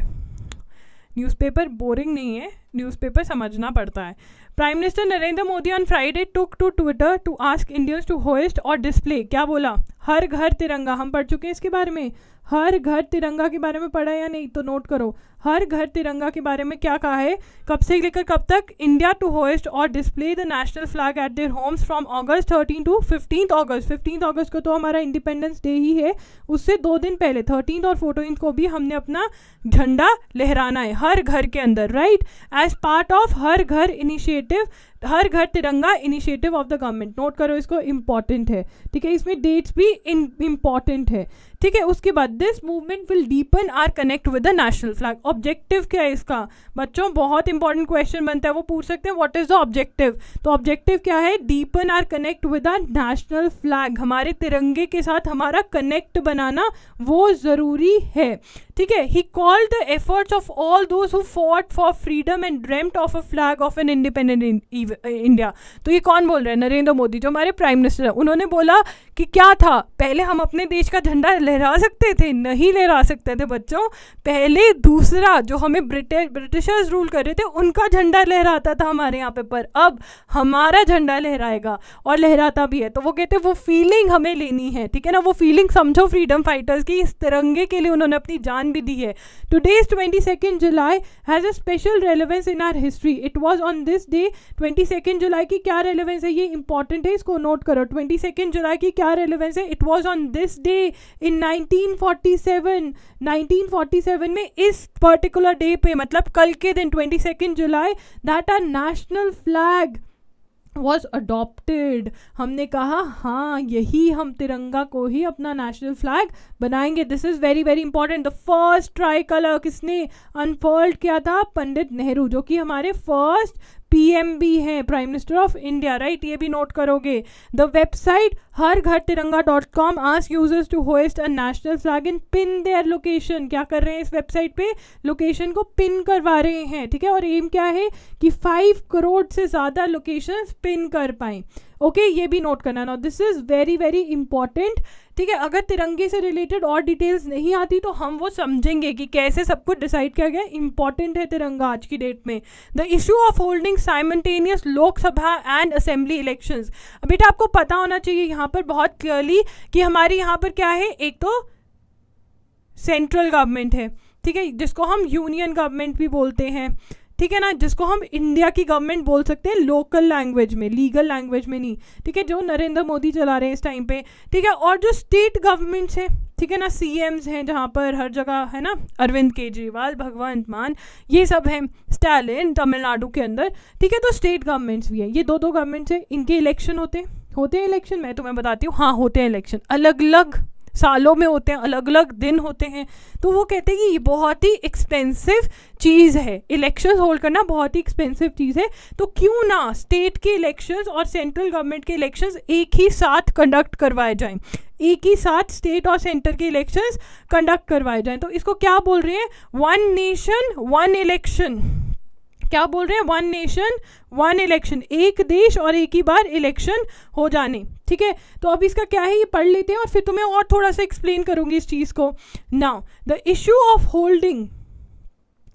[SPEAKER 1] न्यूज़पेपर बोरिंग नहीं है न्यूज़पेपर समझना पड़ता है prime minister Narendra Modi on Friday took to Twitter to ask Indians to hoist or display क्या बोला हर घर तिरंगा हम पढ़ चुके हैं इसके बारे में हर घर तिरंगा के बारे में पढ़ा या नहीं तो नोट करो हर घर तिरंगा के बारे में क्या कहा है कब से लेकर कब तक India to hoist or display the national flag at their homes from August thirteen to fifteenth August fifteenth August को तो हमारा इंडिपेंडेंस डे ही है उससे दो दिन पहले थर्टीन और फोर्टीन को भी हमने अपना झंडा लहराना है हर घर के अंदर right as part of Har Ghar initiative Har Ghar Tiranga initiative of the government note करो इसको इम्पॉर्टेंट है ठीक है इसमें डेट्स भी इम्पॉर्टेंट है ठीक है उसके बाद this movement will deepen our connect with the national flag objective क्या है इसका बच्चों बहुत इंपॉर्टेंट क्वेश्चन बनता है वो पूछ सकते हैं व्हाट इज द ऑब्जेक्टिव तो ऑब्जेक्टिव क्या है deepen our connect with our national flag हमारे तिरंगे के साथ हमारा कनेक्ट बनाना वो ज़रूरी है ठीक है he call the efforts of all those who fought for freedom and dreamt of a flag of an independent live India eh, तो ये कौन बोल रहे हैं नरेंद्र मोदी जो हमारे प्राइम मिनिस्टर हैं उन्होंने बोला कि क्या था पहले हम अपने देश का झंडा लहरा सकते थे नहीं लहरा सकते थे बच्चों पहले दूसरा जो हमें ब्रिटिश ब्रिटिशर्स रूल कर रहे थे उनका झंडा लहराता था हमारे यहाँ पे पर अब हमारा झंडा लहराएगा और लहराता भी है तो वो कहते हैं वो फीलिंग हमें लेनी है ठीक है ना वो फीलिंग समझो फ्रीडम फाइटर्स की इस तिरंगे के लिए उन्होंने अपनी जान भी दी है today is twenty second July has a special relevance in our history it was on this day twenty twenty second July की क्या रेलिवेंस है ये इंपॉर्टेंट है इसको नोट करो ट्वेंटी सेकेंड जुलाई की क्या रेलिवेंस है it was on this day in forty seven में इस पर्टिकुलर डे पे मतलब कल के दिन twenty second July that our national flag was adopted हमने कहा हाँ यही हम तिरंगा को ही अपना नेशनल फ्लैग बनाएंगे this is very very important the first tricolour किसने अनफोल्ड किया था पंडित नेहरू जो कि हमारे फर्स्ट भी हैं prime minister of India right ये भी नोट करोगे the website Har Ghar Tiranga dot com ask users to host a national flag in pin their location क्या कर रहे हैं इस वेबसाइट पे लोकेशन को पिन करवा रहे हैं ठीक है और एम क्या है कि फाइव करोड़ से ज़्यादा लोकेशन पिन कर पाएँ ओके okay, ये भी नोट करना ना this is very very important ठीक है अगर तिरंगे से रिलेटेड और डिटेल्स नहीं आती तो हम वो समझेंगे कि कैसे सब कुछ डिसाइड किया गया इंपॉर्टेंट है तिरंगा आज की डेट में the issue of holding simultaneous Lok Sabha and assembly election बेटा आपको पता होना चाहिए यहाँ पर बहुत क्लियरली कि हमारे यहाँ पर क्या है एक तो सेंट्रल गवर्नमेंट है ठीक है जिसको हम यूनियन गवर्नमेंट भी बोलते हैं ठीक है ना जिसको हम इंडिया की गवर्नमेंट बोल सकते हैं लोकल लैंग्वेज में लीगल लैंग्वेज में नहीं ठीक है जो नरेंद्र मोदी चला रहे हैं इस टाइम पे ठीक है और जो स्टेट गवर्नमेंट्स हैं ठीक है ना सी एम्स हैं जहाँ पर हर जगह है ना अरविंद केजरीवाल भगवंत मान ये सब हैं स्टालिन तमिलनाडु के अंदर ठीक है तो स्टेट गवर्नमेंट्स भी हैं ये दो दो गवर्नमेंट्स हैं इनके इलेक्शन होते हैं होते हैं इलेक्शन मैं तुम्हें तो, बताती हूँ हाँ होते हैं इलेक्शन अलग अलग सालों में होते हैं अलग अलग दिन होते हैं तो वो कहते हैं कि ये बहुत ही एक्सपेंसिव चीज़ है इलेक्शंस होल्ड करना बहुत ही एक्सपेंसिव चीज़ है तो क्यों ना स्टेट के इलेक्शंस और सेंट्रल गवर्नमेंट के इलेक्शंस एक ही साथ कंडक्ट करवाए जाएं एक ही साथ स्टेट और सेंटर के इलेक्शंस कंडक्ट करवाए जाएं तो इसको क्या बोल रहे हैं वन नेशन वन इलेक्शन क्या बोल रहे हैं वन नेशन वन इलेक्शन एक देश और एक ही बार इलेक्शन हो जाने ठीक है तो अब इसका क्या है ये पढ़ लेते हैं और फिर तुम्हें और थोड़ा सा एक्सप्लेन करूंगी इस चीज को now the issue of holding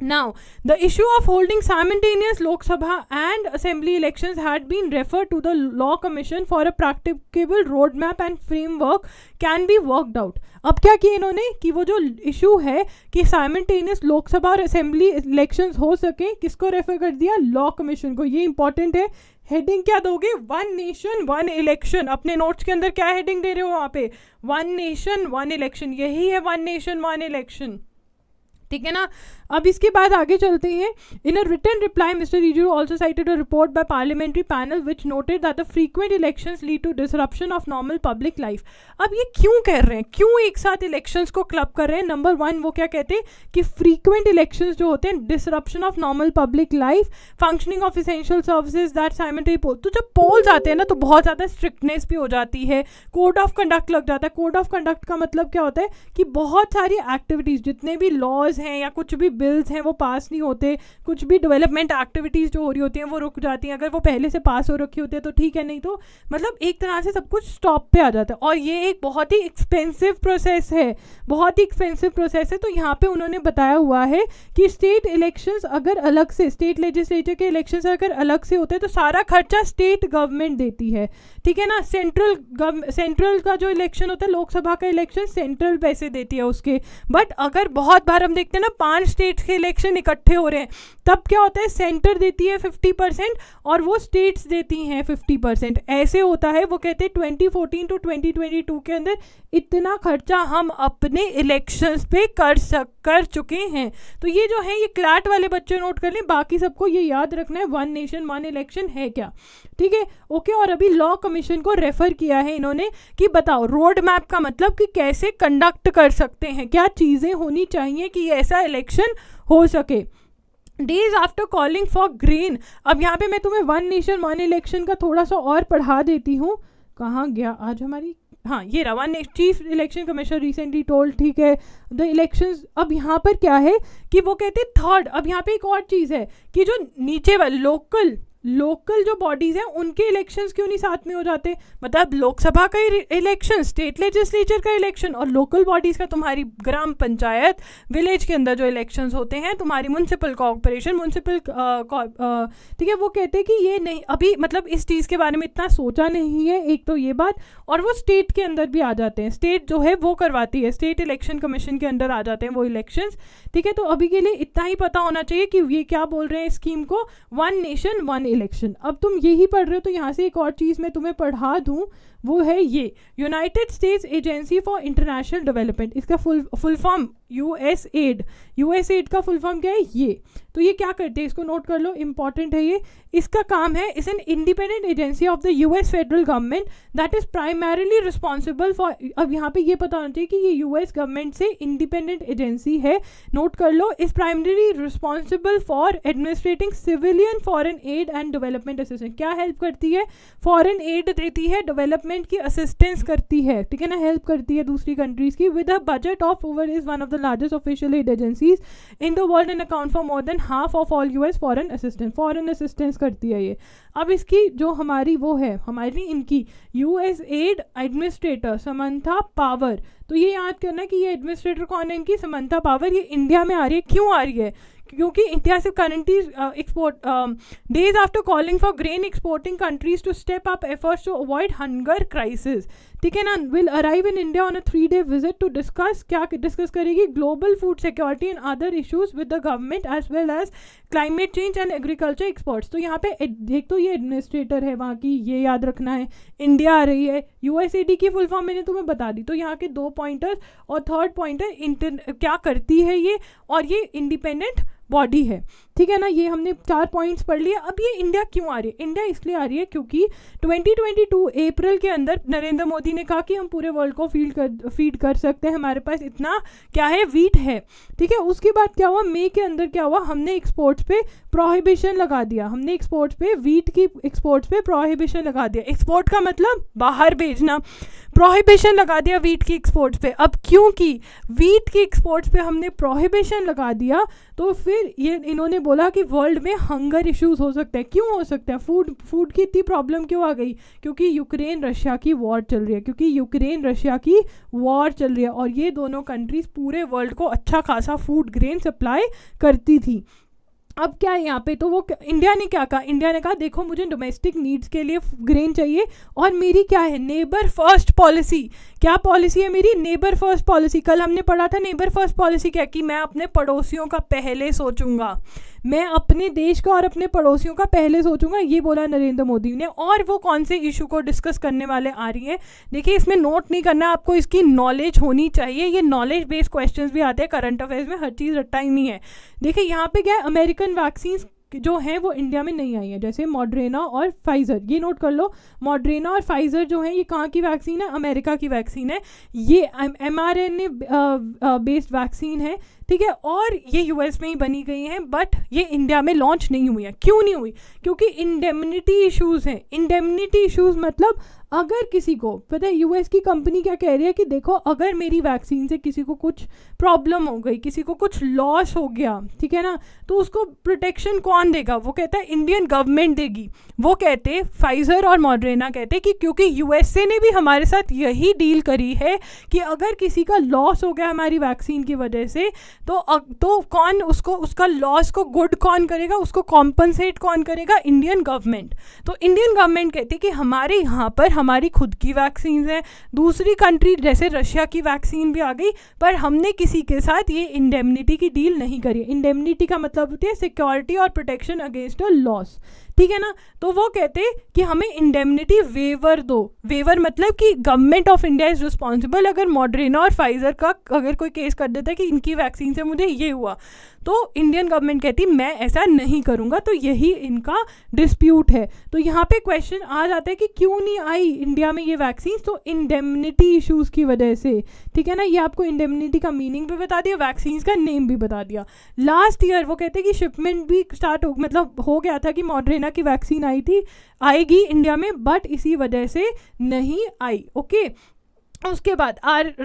[SPEAKER 1] now the issue of holding simultaneous Lok Sabha and assembly election had been refer to the law commission for a practicable road map and framework can be worked out अब क्या किया इन्होंने कि वो जो इशू है कि साइमटेनियस लोकसभा और असेंबली इलेक्शन हो सके किसको रेफर कर दिया लॉ कमीशन को ये इंपॉर्टेंट है हेडिंग क्या दोगे वन नेशन वन इलेक्शन अपने नोट्स के अंदर क्या हेडिंग दे रहे हो वहाँ पे वन नेशन वन इलेक्शन यही है वन नेशन वन इलेक्शन ठीक है ना अब इसके बाद आगे चलते हैं in a return reply mister Rijiju also cited a report by parliamentary panel which noted that the frequent election lead to disruption of normal public life अब ये क्यों कह रहे हैं क्यों एक साथ इलेक्शन को क्लब कर रहे हैं नंबर वन वो क्या कहते हैं कि फ्रीक्वेंट इलेक्शन जो होते हैं disruption of normal public life functioning of essential services that simultaneous poll तो जब पोल्स आते हैं ना तो बहुत ज़्यादा स्ट्रिक्टनेस भी हो जाती है कोड ऑफ कंडक्ट लग जाता है कोड ऑफ कंडक्ट का मतलब क्या होता है कि बहुत सारी एक्टिविटीज़ जितने भी लॉज हैं या कुछ भी बिल्स हैं वो पास नहीं होते कुछ भी डेवलपमेंट एक्टिविटीज़ जो हो रही होती हैं वो रुक जाती हैं अगर वो पहले से पास हो रखी होती है तो ठीक है नहीं तो मतलब एक तरह से सब कुछ स्टॉप पे आ जाता है और ये एक बहुत ही एक्सपेंसिव प्रोसेस है बहुत ही एक्सपेंसिव प्रोसेस है तो यहाँ पे उन्होंने बताया हुआ है कि स्टेट इलेक्शन अगर अलग से स्टेट लेजिस्लेचर के इलेक्शन अगर अलग से होते हैं तो सारा खर्चा स्टेट गवर्नमेंट देती है ठीक है ना सेंट्रल सेंट्रल का जो इलेक्शन होता है लोकसभा का इलेक्शन सेंट्रल पैसे देती है उसके बट अगर बहुत बार हम देखते हैं ना पांच स्टेट स्टेट्स के इलेक्शन इकट्ठे हो रहे हैं तब क्या होता है सेंटर देती है फिफ्टी परसेंट और वो स्टेट्स देती हैं फिफ्टी परसेंट ऐसे होता है वो कहते हैं twenty fourteen to twenty twenty two के अंदर इतना खर्चा हम अपने इलेक्शंस पे कर सक कर चुके हैं तो ये जो है ये क्लाट वाले बच्चे नोट कर लें बाकी सबको ये याद रखना है वन नेशन वन इलेक्शन है क्या ठीक है ओके और अभी लॉ कमीशन को रेफ़र किया है इन्होंने कि बताओ रोड मैप का मतलब कि कैसे कंडक्ट कर सकते हैं क्या चीज़ें होनी चाहिए कि ऐसा इलेक्शन हो सके days after calling for green अब यहाँ पे मैं तुम्हें वन नेशन वन इलेक्शन का थोड़ा सा और पढ़ा देती हूँ कहाँ गया आज हमारी हाँ ये रहा ने chief election commissioner recently told ठीक है द इलेक्शंस अब यहाँ पर क्या है कि वो कहते थर्ड अब यहाँ पे एक और चीज़ है कि जो नीचे वाले लोकल लोकल जो बॉडीज़ हैं उनके इलेक्शंस क्यों नहीं साथ में हो जाते मतलब लोकसभा का इलेक्शन स्टेट लेजिस्लेचर का इलेक्शन और लोकल बॉडीज़ का तुम्हारी ग्राम पंचायत विलेज के अंदर जो इलेक्शंस होते हैं तुम्हारी म्यूनसिपल कॉरपोरेशन म्यूनसिपल ठीक है वो कहते हैं कि ये नहीं अभी मतलब इस चीज़ के बारे में इतना सोचा नहीं है एक तो ये बात और वो स्टेट के अंदर भी आ जाते हैं स्टेट जो है वो करवाती है स्टेट इलेक्शन कमीशन के अंदर आ जाते हैं वो इलेक्शन ठीक है तो अभी के लिए इतना ही पता होना चाहिए कि ये क्या बोल रहे हैं स्कीम को वन नेशन वन इलेक्शन अब तुम यही पढ़ रहे हो तो यहाँ से एक और चीज़ मैं तुम्हें पढ़ा दूँ वो है ये United States agency for international development इसका full full form U S aid U S aid का फुल फॉर्म क्या है ये तो ये क्या करते हैं इसको नोट कर लो इंपॉर्टेंट है ये इसका काम है is an independent agency of the U S federal government that is primarily responsible for अब यहाँ पे ये पता होना चाहिए कि ये यू एस गवर्नमेंट से इंडिपेंडेंट एजेंसी है नोट कर लो is primarily responsible for administrating civilian foreign aid and development assistance क्या हेल्प करती है फॉरन एड देती है डेवलपमेंट गवर्नमेंट की असिस्टेंस करती है ठीक है ना हेल्प करती है दूसरी कंट्रीज़ की with a budget of over is one of the largest official aid agencies in the world and account for more than half of all S foreign assistance foreign assistance करती है ये अब इसकी जो हमारी वो है हमारी इनकी S aid administrator Samantha Power तो ये याद करना कि ये एडमिनिस्ट्रेटर कौन है इनकी समन्था पावर ये इंडिया में आ रही है क्यों आ रही है क्योंकि इंडिया से currently export days after calling for grain exporting countries to step up efforts to avoid hunger crisis ठीक है ना will arrive in India on a three day visit to discuss क्या डिस्कस करेगी global food security and other issues with the government as well as climate change and agriculture exports तो यहाँ पे एक तो ये एडमिनिस्ट्रेटर है वहाँ की ये याद रखना है इंडिया आ रही है यू की फुल फॉर्म मैंने तुम्हें बता दी तो यहाँ के दो पॉइंटर्स और थर्ड पॉइंटर इंटर क्या करती है ये और ये इंडिपेंडेंट बॉडी है ठीक है ना ये हमने चार पॉइंट्स पढ़ लिए अब ये इंडिया क्यों आ रही है इंडिया इसलिए आ रही है क्योंकि 2022 अप्रैल के अंदर नरेंद्र मोदी ने कहा कि हम पूरे वर्ल्ड को फीड कर फीड कर सकते हैं हमारे पास इतना क्या है वीट है ठीक है उसके बाद क्या हुआ मई के अंदर क्या हुआ हमने एक्सपोर्ट्स पे प्रोहिबिशन लगा दिया हमने एक्सपोर्ट्स पे वीट की एक्सपोर्ट्स पे प्रोहिबिशन लगा दिया एक्सपोर्ट का मतलब बाहर भेजना प्रोहिबिशन लगा दिया वीट की एक्सपोर्ट्स पे अब क्योंकि वीट की एक्सपोर्ट्स पे हमने प्रोहिबिशन लगा दिया तो फिर फिर ये इन्होंने बोला कि वर्ल्ड में हंगर इश्यूज हो सकते हैं क्यों हो सकता है फूड फूड की इतनी प्रॉब्लम क्यों आ गई क्योंकि यूक्रेन रशिया की वॉर चल रही है क्योंकि यूक्रेन रशिया की वॉर चल रही है और ये दोनों कंट्रीज़ पूरे वर्ल्ड को अच्छा खासा फूड ग्रेन सप्लाई करती थी अब क्या है यहाँ पे तो वो इंडिया ने क्या कहा इंडिया ने कहा देखो मुझे डोमेस्टिक नीड्स के लिए ग्रेन चाहिए और मेरी क्या है नेबर फर्स्ट पॉलिसी क्या पॉलिसी है मेरी नेबर फर्स्ट पॉलिसी कल हमने पढ़ा था नेबर फर्स्ट पॉलिसी क्या कि मैं अपने पड़ोसियों का पहले सोचूंगा मैं अपने देश का और अपने पड़ोसियों का पहले सोचूंगा ये बोला नरेंद्र मोदी ने और वो कौन से इशू को डिस्कस करने वाले आ रही हैं देखिए इसमें नोट नहीं करना आपको इसकी नॉलेज होनी चाहिए ये नॉलेज बेस्ड क्वेश्चन भी आते हैं करंट अफेयर्स में हर चीज़ रट्टा ही नहीं है देखिए यहाँ पे क्या है अमेरिकन वैक्सीन जो हैं वो इंडिया में नहीं आई है जैसे मॉड्रेना और फाइज़र ये नोट कर लो मॉड्रेना और फाइज़र जो है ये कहाँ की वैक्सीन है अमेरिका की वैक्सीन है ये M R N A based vaccine है ठीक है और ये यूएस में ही बनी गई हैं बट ये इंडिया में लॉन्च नहीं हुई है क्यों नहीं हुई क्योंकि इंडेमनिटी इशूज़ हैं इंडेमनिटी इशूज़ मतलब अगर किसी को पता है यूएस की कंपनी क्या कह रही है कि देखो अगर मेरी वैक्सीन से किसी को कुछ प्रॉब्लम हो गई किसी को कुछ लॉस हो गया ठीक है ना तो उसको प्रोटेक्शन कौन देगा वो कहता है इंडियन गवर्नमेंट देगी वो कहते फाइजर और मॉडरेना कहते कि क्योंकि यूएसए ने भी हमारे साथ यही डील करी है कि अगर किसी का लॉस हो गया हमारी वैक्सीन की वजह से तो तो कौन उसको उसका लॉस को गुड कौन करेगा उसको कॉम्पनसेट कौन करेगा इंडियन गवर्नमेंट तो इंडियन गवर्नमेंट कहती है कि हमारे यहाँ पर हमारी खुद की वैक्सीन हैं दूसरी कंट्री जैसे रशिया की वैक्सीन भी आ गई पर हमने किसी के साथ ये इंडेमनिटी की डील नहीं करी इंडेमनिटी का मतलब होती है सिक्योरिटी और प्रोटेक्शन अगेंस्ट अ लॉस ठीक है ना तो वो कहते कि हमें इंडेमनिटी वेवर दो वेवर मतलब कि government of India is responsible अगर मॉडरेना और फाइजर का अगर कोई केस कर देता है कि इनकी वैक्सीन से मुझे ये हुआ तो इंडियन गवर्नमेंट कहती मैं ऐसा नहीं करूँगा तो यही इनका डिस्प्यूट है तो यहाँ पे क्वेश्चन आ जाता है कि क्यों नहीं आई इंडिया में ये वैक्सीन तो इंडेमनिटी इशूज़ की वजह से ठीक है ना ये आपको इंडेमनिटी का मीनिंग भी बता दिया वैक्सीन का नेम भी बता दिया लास्ट ईयर वो कहते हैं कि शिपमेंट भी स्टार्ट हो मतलब हो गया था कि मॉडरेना की वैक्सीन आई थी आएगी इंडिया में बट इसी वजह से नहीं आई ओके उसके बाद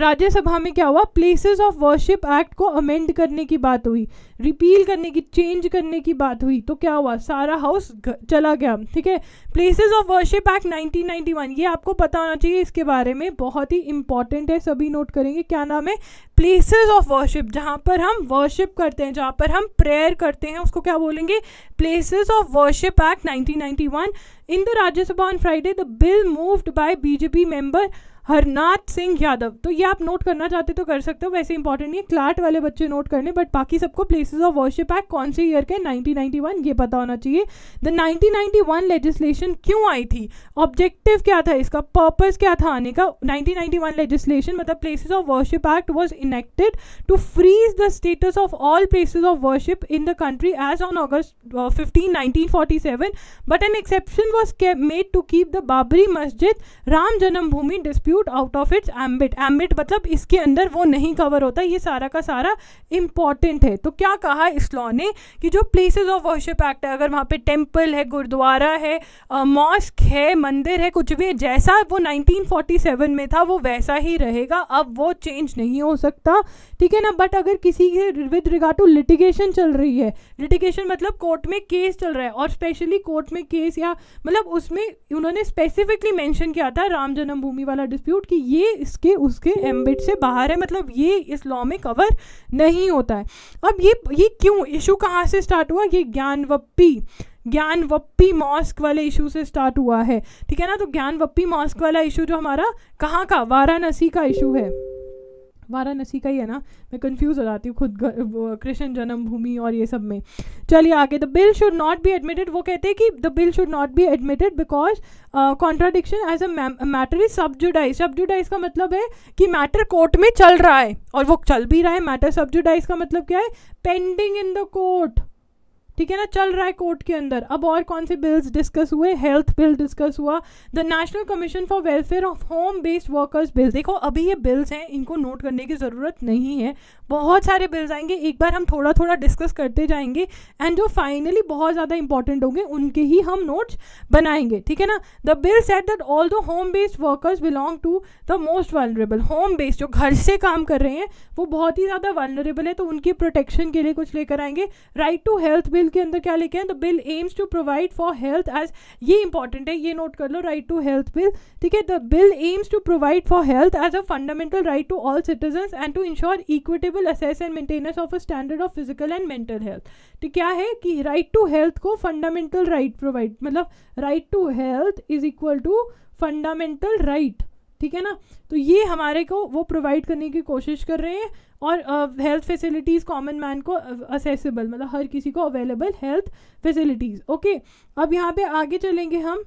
[SPEAKER 1] राज्यसभा में क्या हुआ प्लेसेस ऑफ वर्शिप एक्ट को अमेंड करने की बात हुई रिपील करने की चेंज करने की बात हुई तो क्या हुआ सारा हाउस चला गया ठीक है प्लेसेस ऑफ वर्शिप एक्ट 1991 ये आपको पता होना चाहिए इसके बारे में बहुत ही इंपॉर्टेंट है सभी नोट करेंगे क्या नाम है प्लेसेस ऑफ वर्शिप जहाँ पर हम वर्शिप करते हैं जहाँ पर हम प्रेयर करते हैं उसको क्या बोलेंगे places of worship act nineteen in the Rajya Sabha on Friday the bill moved by BJP member Harnath Singh Yadav तो ये आप नोट करना चाहते तो कर सकते हो वैसे इंपॉर्टेंट नहीं है क्लाट वाले बच्चे नोट करने बट बाकी सबको प्लेसेस ऑफ वर्शिप एक्ट कौन से ईयर के 1991 ये पता होना चाहिए द 1991 लेजिस्लेशन क्यों आई थी ऑब्जेक्टिव क्या था इसका पर्पस क्या था आने का 1991 लेजिस्लेशन मतलब places of worship act was enacted to freeze the status of all places of worship in the country as on August fifteen nineteen but an exception was made to keep the Babri Masjid Ram Janmabhoomi dispute absolute out of its ambit ambit मतलब इसके अंदर वो नहीं कवर होता ये सारा का सारा इंपॉर्टेंट है तो क्या कहा इस लॉ ने कि जो प्लेसेस ऑफ वर्शिप एक्ट है अगर वहाँ पे टेम्पल है गुरुद्वारा है मॉस्क है मंदिर है कुछ भी है जैसा वो 1947 में था वो वैसा ही रहेगा अब वो चेंज नहीं हो सकता ठीक है ना बट अगर किसी के विद रिगार्ड टू लिटिगेशन चल रही है लिटिगेशन मतलब कोर्ट में केस चल रहा है और स्पेशली कोर्ट में केस या मतलब उसमें उन्होंने स्पेसिफिकली मेंशन किया था राम जन्मभूमि वाला डिस्प्यूट कि ये इसके उसके एम्बिट से बाहर है मतलब ये इस लॉ में कवर नहीं होता है अब ये ये क्यों इशू कहाँ से स्टार्ट हुआ ये ज्ञानवप्पी ज्ञानवप्पी मॉस्क वाले इशू से स्टार्ट हुआ है ठीक है ना तो ज्ञानवप्पी मॉस्क वाला इशू जो हमारा कहाँ का वाराणसी का इशू है वाराणसी का ही है ना मैं कंफ्यूज हो जाती हूँ खुद कृष्ण जन्मभूमि और ये सब में चलिए आगे the bill should not be admitted वो कहते हैं कि the bill should not be admitted because contradiction as a matter is sub judice sub judice का मतलब है कि मैटर कोर्ट में चल रहा है और वो चल भी रहा है मैटर सब्जुडाइज का मतलब क्या है पेंडिंग इन द कोर्ट ठीक है ना चल रहा है कोर्ट के अंदर अब और कौन से बिल्स डिस्कस हुए हेल्थ बिल डिस्कस हुआ the national commission for welfare of home based workers bill देखो अभी ये बिल्स हैं इनको नोट करने की ज़रूरत नहीं है बहुत सारे बिल्स आएंगे एक बार हम थोड़ा थोड़ा डिस्कस करते जाएंगे एंड जो फाइनली बहुत ज़्यादा इंपॉर्टेंट होंगे उनके ही हम नोट्स बनाएंगे ठीक है ना the bill set that all the home based workers belong to the most vulnerable home based जो घर से काम कर रहे हैं वो बहुत ही ज़्यादा वनरेबल है तो उनकी प्रोटेक्शन के लिए कुछ लेकर आएंगे राइट टू हेल्थ बिल के अंदर क्या लेके आए the bill aims to provide for health as ये इंपॉर्टेंट है ये नोट कर लो राइट टू हेल्थ बिल ठीक है the bill aims to provide for health as a fundamental right to all citizen and to ensure equitable responsible access and maintenance of a standard of physical and mental health तो क्या है कि राइट टू हेल्थ को फंडामेंटल राइट प्रोवाइड मतलब right to health is equal to fundamental right ठीक है ना तो ये हमारे को वो प्रोवाइड करने की कोशिश कर रहे हैं और हेल्थ फैसिलिटीज़ कॉमन मैन को असेसिबल uh, मतलब हर किसी को अवेलेबल हेल्थ फैसिलिटीज़ ओके अब यहाँ पे आगे चलेंगे हम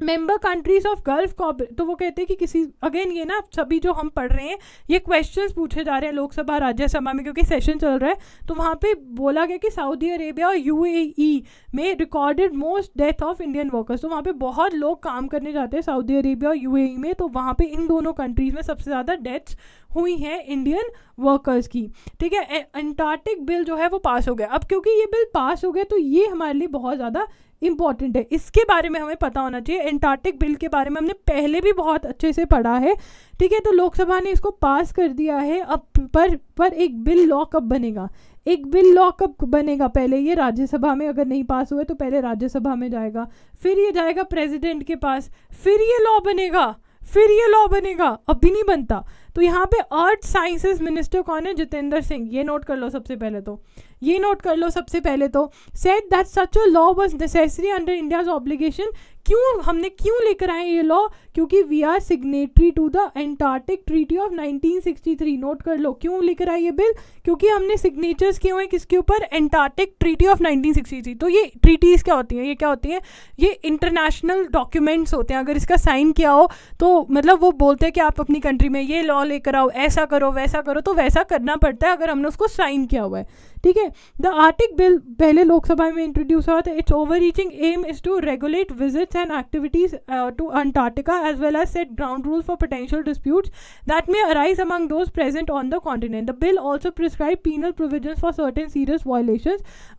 [SPEAKER 1] member countries of Gulf coop तो वो कहते हैं कि किसी अगेन ये ना सभी जो हम पढ़ रहे हैं ये क्वेश्चंस पूछे जा रहे हैं लोकसभा राज्यसभा में क्योंकि सेशन चल रहा है तो वहाँ पे बोला गया कि सऊदी अरेबिया और यूएई e में recorded most death of Indian workers तो वहाँ पे बहुत लोग काम करने जाते हैं सऊदी अरेबिया और यू e में तो वहाँ पे इन दोनों कंट्रीज़ में सबसे ज़्यादा डेथ्स हुई हैं इंडियन वर्कर्स की ठीक है अंटार्कटिक बिल जो है वो पास हो गया अब क्योंकि ये बिल पास हो गया तो ये हमारे लिए बहुत ज़्यादा इम्पॉर्टेंट है इसके बारे में हमें पता होना चाहिए एंटार्टिक बिल के बारे में हमने पहले भी बहुत अच्छे से पढ़ा है ठीक है तो लोकसभा ने इसको पास कर दिया है अब पर पर एक बिल लॉ कब बनेगा एक बिल लॉ कब बनेगा पहले ये राज्यसभा में अगर नहीं पास हुआ तो पहले राज्यसभा में जाएगा फिर ये जाएगा प्रेजिडेंट के पास फिर ये लॉ बनेगा फिर ये लॉ बनेगा अभी नहीं बनता तो यहाँ पे अर्थ साइंसेस मिनिस्टर कौन है जितेंद्र सिंह ये नोट कर लो सबसे पहले तो ये नोट कर लो सबसे पहले तो set that such a law was necessary under India's obligation क्यों हमने क्यों लेकर आए ये लॉ क्योंकि we are signatory to the Antarctic treaty of 1963 note कर लो क्यों लेकर आए ये बिल क्योंकि हमने सिग्नेचर्स किए हुए किसके ऊपर एंटार्टिक ट्रीटी ऑफ 1963 तो ये ट्रीटीज़ क्या होती हैं ये क्या होती हैं ये इंटरनेशनल डॉक्यूमेंट्स होते हैं अगर इसका साइन किया हो तो मतलब वो बोलते हैं कि आप अपनी कंट्री में ये लॉ लेकर आओ ऐसा करो वैसा करो तो वैसा करना पड़ता है अगर हमने उसको साइन किया हुआ है ठीक है द आर्टिक बिल पहले लोकसभा में इंट्रोड्यूस हुआ था it's overreaching aim is to regulate visits and activities to Antarctica as well as set ground rule for potential dispute that may arise among those present on the continent the bill also prescribe penal provision for certain serious violation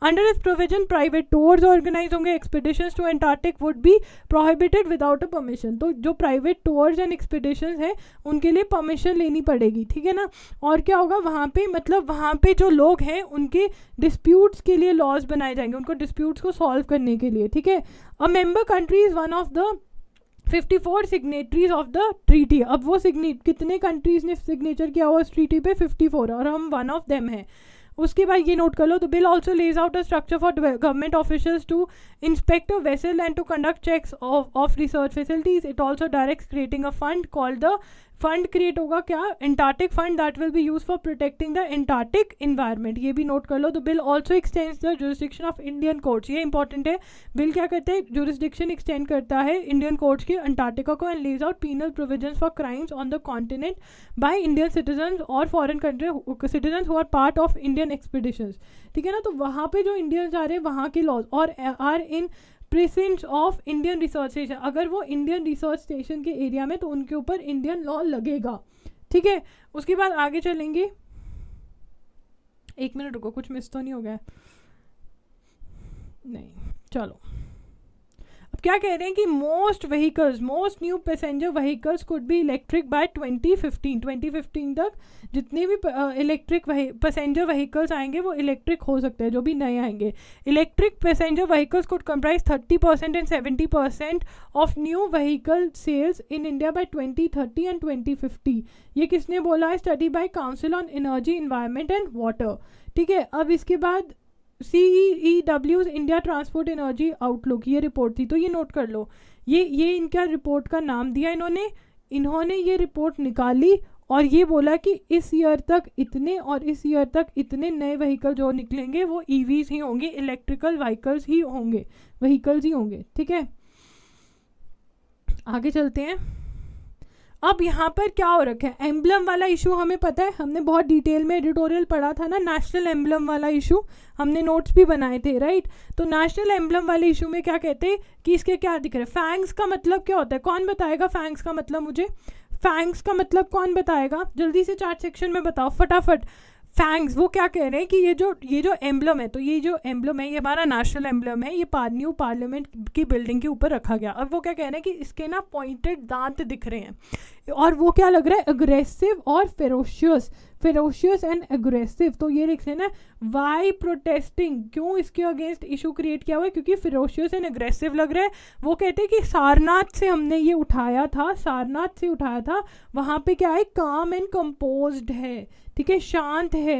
[SPEAKER 1] under is provision private tours organise होंगे expedition to Antarctic would be prohibited without a permission तो जो प्राइवेट टूर्स एंड एक्सपीडिशन हैं उनके लिए परमिशन लेनी पड़ेगी ठीक है ना और क्या होगा वहाँ पे मतलब वहाँ पे जो लोग हैं उन के डिस्प्यूट्स के लिए लॉज बनाए जाएंगे उनको डिस्प्यूट्स को सॉल्व करने के लिए ठीक है a member country is one of the 54 four signatories of the treaty अब वो सिग्ने कितने कंट्रीज ने सिग्नेचर किया हुआ उस ट्रीटी पे 54 और हम वन ऑफ देम हैं उसके बाद ये नोट कर लो the bill also lays out a structure for government officers to inspect a vessel and to conduct check of research facilities it also direct creating a fund called the fund create होगा क्या Antarctic fund that will be use for protecting the Antarctic environment ये भी नोट कर लो तो bill also extend the jurisdiction of Indian courts ये इंपॉर्टेंट है बिल क्या करते हैं जुरिस्डिक्शन एक्सटेंड करता है इंडियन कोर्ट्स की अंटार्टिका को and lays out penal provision for crimes on the continent by Indian citizen और foreign country citizen who are part of Indian expedition ठीक है ना तो वहाँ पे जो इंडियन जा रहे हैं वहाँ के लॉज और are in presence of Indian research station अगर वो इंडियन रिसर्च स्टेशन के एरिया में तो उनके ऊपर इंडियन लॉ लगेगा ठीक है उसके बाद आगे चलेंगे एक मिनट रुको कुछ मिस तो नहीं हो गया नहीं चलो क्या कह रहे हैं कि most vehicles most new passenger vehicles could भी इलेक्ट्रिक बाय 2015 2015 तक जितने भी इलेक्ट्रिक पैसेंजर व्हीकल्स आएंगे वो इलेक्ट्रिक हो सकते हैं जो भी नए आएंगे electric passenger vehicles could comprise 30 percent and 70 percent of new vehicle sales in India twenty thirty and fifty ये किसने बोला है study by council on energy environment and water ठीक है अब इसके बाद C E W India transport energy outlook ये रिपोर्ट थी तो ये नोट कर लो ये ये इनका रिपोर्ट का नाम दिया इन्होंने इन्होंने ये रिपोर्ट निकाली और ये बोला कि इस ईयर तक इतने और इस ईयर तक इतने नए व्हीकल जो निकलेंगे वो ईवीज e ही होंगे इलेक्ट्रिकल व्हीकल्स ही होंगे व्हीकल्स ही होंगे ठीक है आगे चलते हैं अब यहाँ पर क्या हो रखा है एम्बलम वाला इशू हमें पता है हमने बहुत डिटेल में एडिटोरियल पढ़ा था ना नेशनल एम्बलम वाला इशू हमने नोट्स भी बनाए थे राइट तो नेशनल एम्बलम वाले इशू में क्या कहते हैं कि इसके क्या दिख रहे फैंग्स का मतलब क्या होता है कौन बताएगा फैंग्स का मतलब मुझे फैंग्स का मतलब कौन बताएगा जल्दी से चार्ट सेक्शन में बताओ फटाफट फैंग्स वो क्या कह रहे हैं कि ये जो ये जो एम्बलम है तो ये जो एम्बलम है ये हमारा नेशनल एम्बलम है ये न्यू पार्लियामेंट की बिल्डिंग के ऊपर रखा गया और वो क्या कह रहे हैं कि इसके ना पॉइंटेड दांत दिख रहे हैं और वो क्या लग रहा है अग्रेसिव और फेरोशियस फेरोशियस एंड एग्रेसिव तो ये लिख लेना वाई प्रोटेस्टिंग क्यों इसके अगेंस्ट इशू क्रिएट किया हुआ है क्योंकि फेरोशियस एंड एग्रेसिव लग रहा है वो कहते हैं कि सारनाथ से हमने ये उठाया था सारनाथ से उठाया था वहाँ पे क्या है काम एंड कंपोज है ठीक है शांत है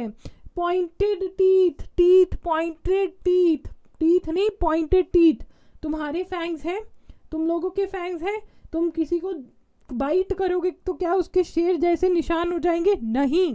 [SPEAKER 1] pointed teeth teeth pointed teeth teeth नहीं पॉइंटेड टीथ तुम्हारे फैंग्स हैं तुम लोगों के फैंग्स हैं तुम किसी को बाइट करोगे तो क्या उसके शेर जैसे निशान हो जाएंगे नहीं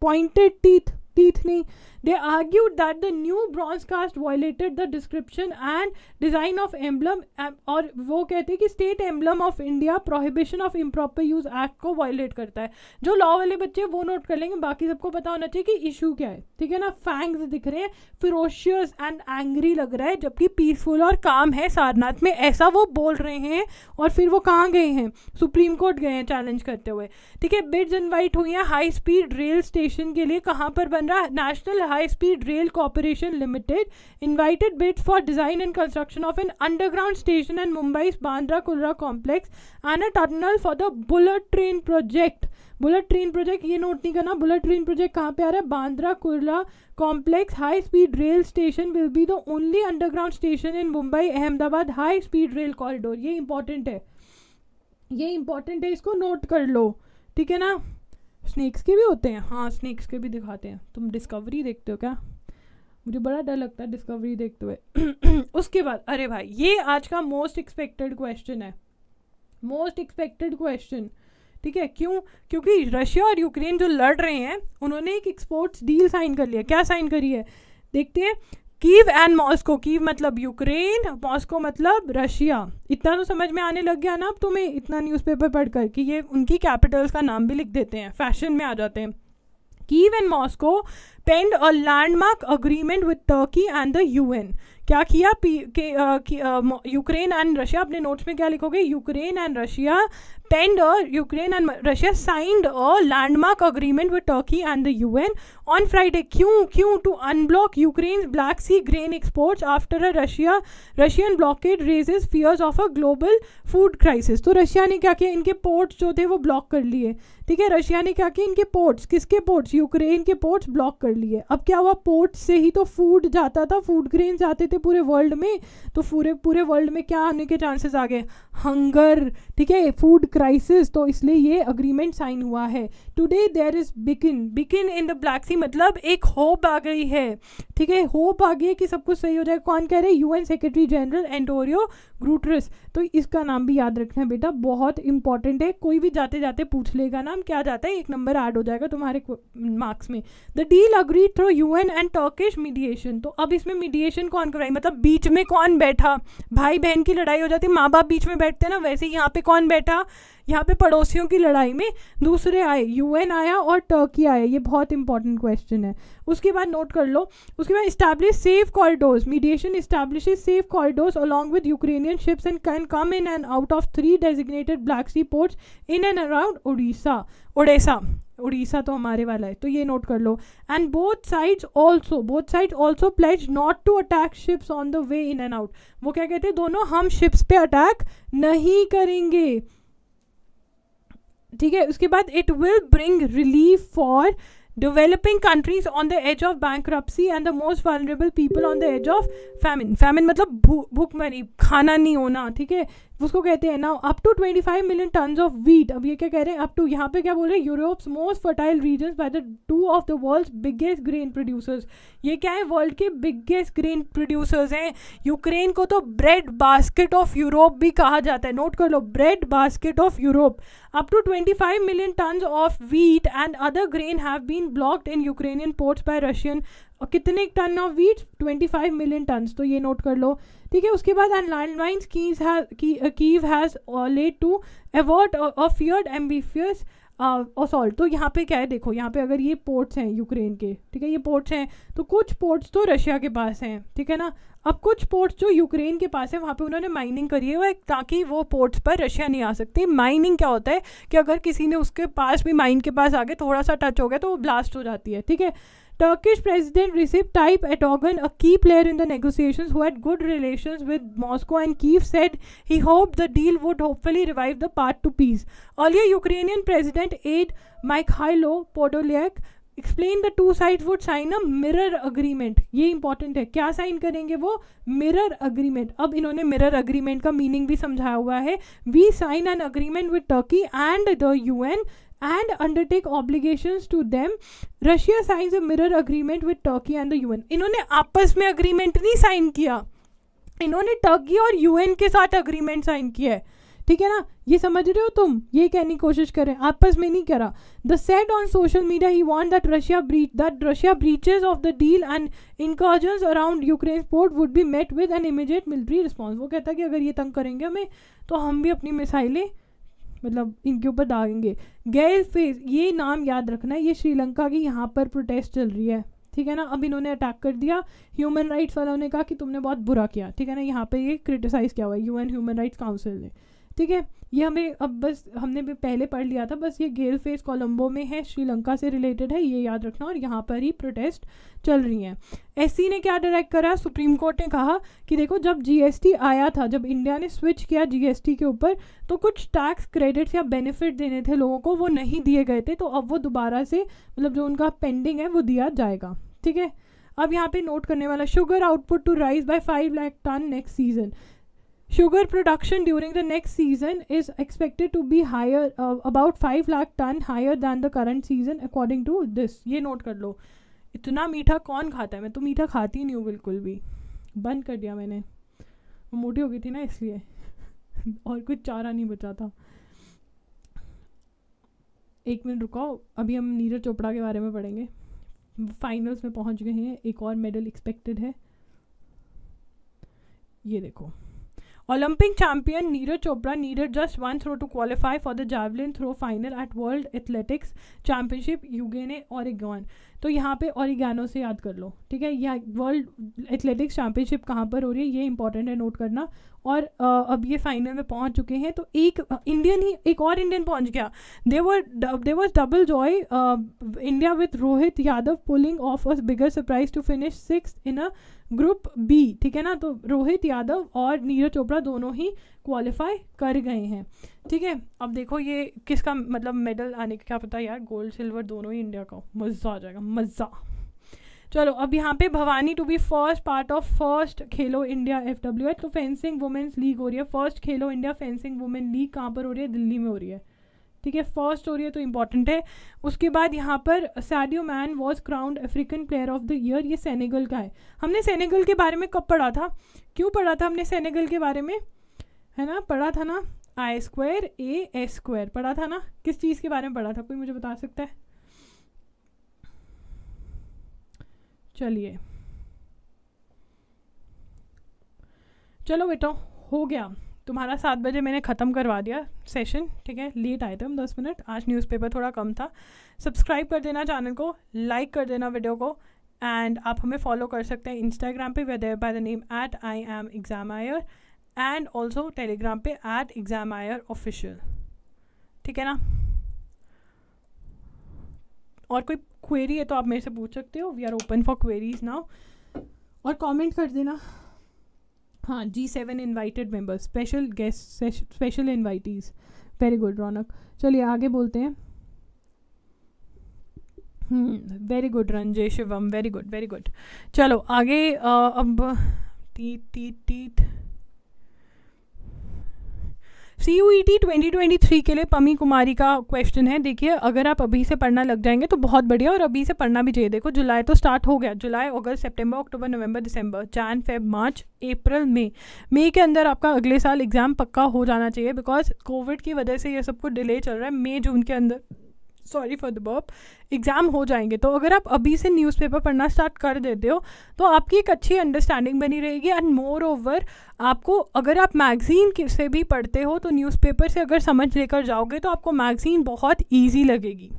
[SPEAKER 1] पॉइंटेड टीथ टीथ नहीं They argued that the new bronze cast violated the description and design of emblem um, और वो कहते हैं कि state emblem of India prohibition of improper use act को वायलेट करता है जो लॉ वाले बच्चे वो नोट कर लेंगे बाकी सबको पता होना चाहिए कि इशू क्या है ठीक है ना फैंग्स दिख रहे हैं फिरोशियस एंड एंग्री लग रहा है जबकि पीसफुल और काम है सारनाथ में ऐसा वो बोल रहे हैं और फिर वो कहाँ गए हैं सुप्रीम कोर्ट गए हैं चैलेंज करते हुए ठीक है बिड्स इन्वाइट हुई हैं हाई स्पीड रेल स्टेशन के लिए कहाँ पर बन रहा है national high speed rail corporation limited invited bid for design and construction of an underground station and Mumbai Bandra Kurla complex and a tunnel for the bullet train project bullet train project ये नोट नहीं करना बुलेट ट्रेन प्रोजेक्ट कहाँ पे आ रहा है Bandra Kurla complex high speed rail station will be the only underground station in Mumbai Ahmedabad high speed rail corridor ये इंपॉर्टेंट है ये इंपॉर्टेंट है इसको नोट कर लो ठीक है ना स्नैक्स के भी होते हैं हाँ स्नैक्स के भी दिखाते हैं तुम डिस्कवरी देखते हो क्या मुझे बड़ा डर लगता है डिस्कवरी देखते हुए उसके बाद अरे भाई ये आज का मोस्ट एक्सपेक्टेड क्वेश्चन है मोस्ट एक्सपेक्टेड क्वेश्चन ठीक है क्यों क्योंकि रशिया और यूक्रेन जो लड़ रहे हैं उन्होंने एक एक्सपोर्ट्स डील साइन कर लिया क्या साइन करी है देखते हैं कीव एंड मॉस्को कीव मतलब यूक्रेन मॉस्को मतलब रशिया इतना तो समझ में आने लग गया ना अब तुम्हें तो इतना न्यूज़पेपर पढ़कर कि ये उनकी कैपिटल्स का नाम भी लिख देते हैं फैशन में आ जाते हैं Kyiv and Moscow extend a agreement agreement Turkey and the U N क्या किया यूक्रेन एंड रशिया अपने नोट्स में क्या लिखोगे Ukraine and Russia penned Ukraine and Russia signed a landmark agreement with Turkey and the UN on Friday क्यों क्यों to unblock Ukraine Black Sea grain exports after a Russia Russian blockade raises fears of a global food crisis तो रशिया ने क्या किया इनके पोर्ट्स जो थे वो ब्लॉक कर लिए ठीक है रशिया ने क्या किया इनके पोर्ट्स किसके पोर्ट्स यूक्रेन के पोर्ट्स ब्लॉक कर लिए अब क्या हुआ पोर्ट से ही तो फूड जाता था फूड ग्रेन जाते थे पूरे वर्ल्ड में तो पूरे पूरे वर्ल्ड में क्या आने के चांसेस आ गए हंगर ठीक है फूड क्राइसिस तो इसलिए ये अग्रीमेंट साइन हुआ है today there is beacon beacon in the Black Sea मतलब एक होप आ गई है ठीक है होप आ गई है कि सब कुछ सही हो जाए कौन कह रहे हैं UN secretary general Antonio Guterres तो इसका नाम भी याद रखना है बेटा बहुत इंपॉर्टेंट है कोई भी जाते जाते पूछ लेगा नाम क्या जाता है एक नंबर ऐड हो जाएगा तुम्हारे मार्क्स में the deal through U N and Turkish mediation तो अब इसमें मीडिएशन कौन करवाई मतलब बीच में कौन बैठा भाई बहन की लड़ाई हो जाती माँ बाप बीच में बैठते हैं ना वैसे यहाँ पे कौन बैठा यहाँ पे पड़ोसियों की लड़ाई में दूसरे आए एन आया और टर्की आया ये बहुत इंपॉर्टेंट क्वेश्चन है उसके बाद नोट कर लो उसके बाद establish safe corridors mediation establish safe corridors along with Ukrainian ships and can come in and out of three designated Black Sea ports in and around Odisha Odisha Odisha तो हमारे वाला है तो ये नोट कर लो and both sides also both sides also pledge not to attack ships on the way in and out वो क्या कहते हैं दोनों हम शिप्स पे अटैक नहीं करेंगे ठीक है उसके बाद it will bring relief for developing countries on the edge of bankruptcy and the most vulnerable people on the edge of famine famine मतलब भूख मरी खाना नहीं होना ठीक है उसको कहते हैं ना up to 25 million ton of wheat अब ये क्या कह रहे हैं अप टू यहाँ पे क्या बोल रहे हैं Europe's most fertile region by the two of the world biggest grain producers ये क्या है वर्ल्ड के बिगेस्ट ग्रेन प्रोड्यूसर्स हैं यूक्रेन को तो ब्रेड बास्केट ऑफ यूरोप भी कहा जाता है नोट कर लो bread basket of Europe up to 25 million ton of wheat and other grain have been blocked in Ukrainian ports by Russian और कितने ton of wheat 25 million tons तो ये नोट कर लो ठीक है उसके बाद and land Kyiv has led to a war of feared amphibious assault तो यहाँ पे क्या है देखो यहाँ पे अगर ये पोर्ट्स हैं यूक्रेन के ठीक है ये पोर्ट्स हैं तो कुछ पोर्ट्स तो रशिया के पास हैं ठीक है ना अब कुछ पोर्ट्स जो यूक्रेन के पास है वहाँ पे उन्होंने माइनिंग करी है ताकि वो पोर्ट्स पर रशिया नहीं आ सकती माइनिंग क्या होता है कि अगर किसी ने उसके पास भी माइन के पास आगे थोड़ा सा टच हो गया तो वो ब्लास्ट हो जाती है ठीक है Turkish President Recep Tayyip Erdogan, a key player in the negotiations who had good relations with Moscow and Kiev, said he hoped the deal would hopefully revive the path to peace. Earlier, Ukrainian President aide Mikhailo Podolyak the two sides would sign a mirror agreement. ये important है क्या sign करेंगे वो mirror agreement. अब इन्होंने mirror agreement का meaning भी समझाया हुआ है We sign an agreement with Turkey and the UN. and undertake obligations to them russia signs a mirror agreement with turkey and the un इन्होंने आपस में अग्रीमेंट नहीं साइन किया इन्होंने टर्की और यूएन के साथ अग्रीमेंट साइन किया है ठीक है ना ये समझ रहे हो तुम ये कहने की कोशिश करें आपस में नहीं करा the set on social media he want that Russia breach that Russia breaches of the deal and incursions around Ukraine port would be met with an immediate military response वो कहता है कि अगर ये तंग करेंगे हमें तो हम भी अपनी मिसाइलें मतलब इनके ऊपर दागेंगे गैल फेस ये नाम याद रखना है ये श्रीलंका की यहाँ पर प्रोटेस्ट चल रही है ठीक है ना अब इन्होंने अटैक कर दिया ह्यूमन राइट्स वालों ने कहा कि तुमने बहुत बुरा किया ठीक है ना यहाँ पे ये क्रिटिसाइज़ किया हुआ है यूएन ह्यूमन राइट्स काउंसिल ने ठीक है ये हमें अब बस हमने भी पहले पढ़ लिया था बस ये गेल फेस कोलंबो में है श्रीलंका से रिलेटेड है ये याद रखना और यहाँ पर ही प्रोटेस्ट चल रही हैं एस ने क्या डायरेक्ट करा सुप्रीम कोर्ट ने कहा कि देखो जब जीएसटी आया था जब इंडिया ने स्विच किया जीएसटी के ऊपर तो कुछ टैक्स क्रेडिट्स या बेनिफिट देने थे लोगों को वो नहीं दिए गए थे तो अब वो दोबारा से मतलब जो उनका पेंडिंग है वो दिया जाएगा ठीक है अब यहाँ पे नोट करने वाला sugar output to rise by five lakh ton next season sugar production during the next season is expected to be higher uh, about 5 lakh ton higher than the current season according to this ये note कर लो इतना मीठा कौन खाता है मैं तो मीठा खाती नहीं हूँ बिल्कुल भी बंद कर दिया मैंने मोटी हो गई थी ना इसलिए और कुछ चारा नहीं बचा था एक मिनट रुकाओ अभी हम नीरज चोपड़ा के बारे में पढ़ेंगे फाइनल्स में पहुंच गए हैं एक और मेडल एक्सपेक्टेड है ये देखो Olympic champion Neeraj Chopra needed just one throw to qualify for the javelin throw final at World Athletics Championship Eugene Oregon तो यहाँ पे ओरिगानो से याद कर लो ठीक है यह वर्ल्ड एथलेटिक्स चैम्पियनशिप कहाँ पर हो रही है ये इंपॉर्टेंट है नोट करना और अब ये फाइनल में पहुंच चुके हैं तो एक इंडियन ही एक और इंडियन पहुंच गया देवर देवर double joy India with Rohit Yadav pulling off a bigger surprise to finish six in a group B ठीक है ना तो रोहित यादव और नीरज चोपड़ा दोनों ही क्वालिफाई कर गए हैं ठीक है अब देखो ये किसका मतलब मेडल आने का क्या पता यार गोल्ड सिल्वर दोनों ही इंडिया का मज़ा आ जाएगा मज़ा चलो अब यहाँ पे Bhavani to be first part of first Khelo India F W H तो फेंसिंग वुमेन्स लीग हो रही है first Khelo India fencing women league कहाँ पर हो रही है दिल्ली में हो रही है ठीक है फर्स्ट हो रही है तो इम्पॉर्टेंट है उसके बाद यहाँ पर Sadio Mane was crowned African player of the year ये सेनेगल का है हमने सेनेगल के बारे में कब पढ़ा था क्यों पढ़ा था हमने सेनेगल के बारे में है ना पढ़ा था ना I square A S square पढ़ा था ना किस चीज़ के बारे में पढ़ा था कोई मुझे बता सकता है चलिए चलो बेटा हो गया तुम्हारा सात बजे मैंने ख़त्म करवा दिया सेशन ठीक है लेट आए थे हम दस मिनट आज न्यूज़पेपर थोड़ा कम था सब्सक्राइब कर देना चैनल को लाइक कर देना वीडियो को एंड आप हमें फॉलो कर सकते हैं इंस्टाग्राम पे whether by the name at I am exam air and also Telegram पे एट एग्ज़ाम आयर ऑफिशियल ठीक है ना और कोई क्वेरी है तो आप मेरे से पूछ सकते हो we are open for queries now और कमेंट कर देना हाँ जी seven invited members special guest special invitees very good Raunak चलिए आगे बोलते हैं very good Ranjay Shivam very good very good चलो आगे uh, अब टीट टीट टीट C U E T twenty twenty three के लिए पमी कुमारी का क्वेश्चन है देखिए अगर आप अभी से पढ़ना लग जाएंगे तो बहुत बढ़िया और अभी से पढ़ना भी चाहिए देखो जुलाई तो स्टार्ट हो गया जुलाई अगस्त सितंबर अक्टूबर नवंबर दिसंबर जैन फेब मार्च अप्रैल मई मई के अंदर आपका अगले साल एग्ज़ाम पक्का हो जाना चाहिए बिकॉज कोविड की वजह से यह सब कुछ डिले चल रहा है मई जून के अंदर सॉरी फॉर द बॉप एग्ज़ाम हो जाएंगे तो अगर आप अभी से न्यूज़पेपर पढ़ना स्टार्ट कर देते हो तो आपकी एक अच्छी अंडरस्टैंडिंग बनी रहेगी एंड मोर ओवर आपको अगर आप मैगज़ीन से भी पढ़ते हो तो न्यूज़पेपर से अगर समझ लेकर जाओगे तो आपको मैगज़ीन बहुत ईजी लगेगी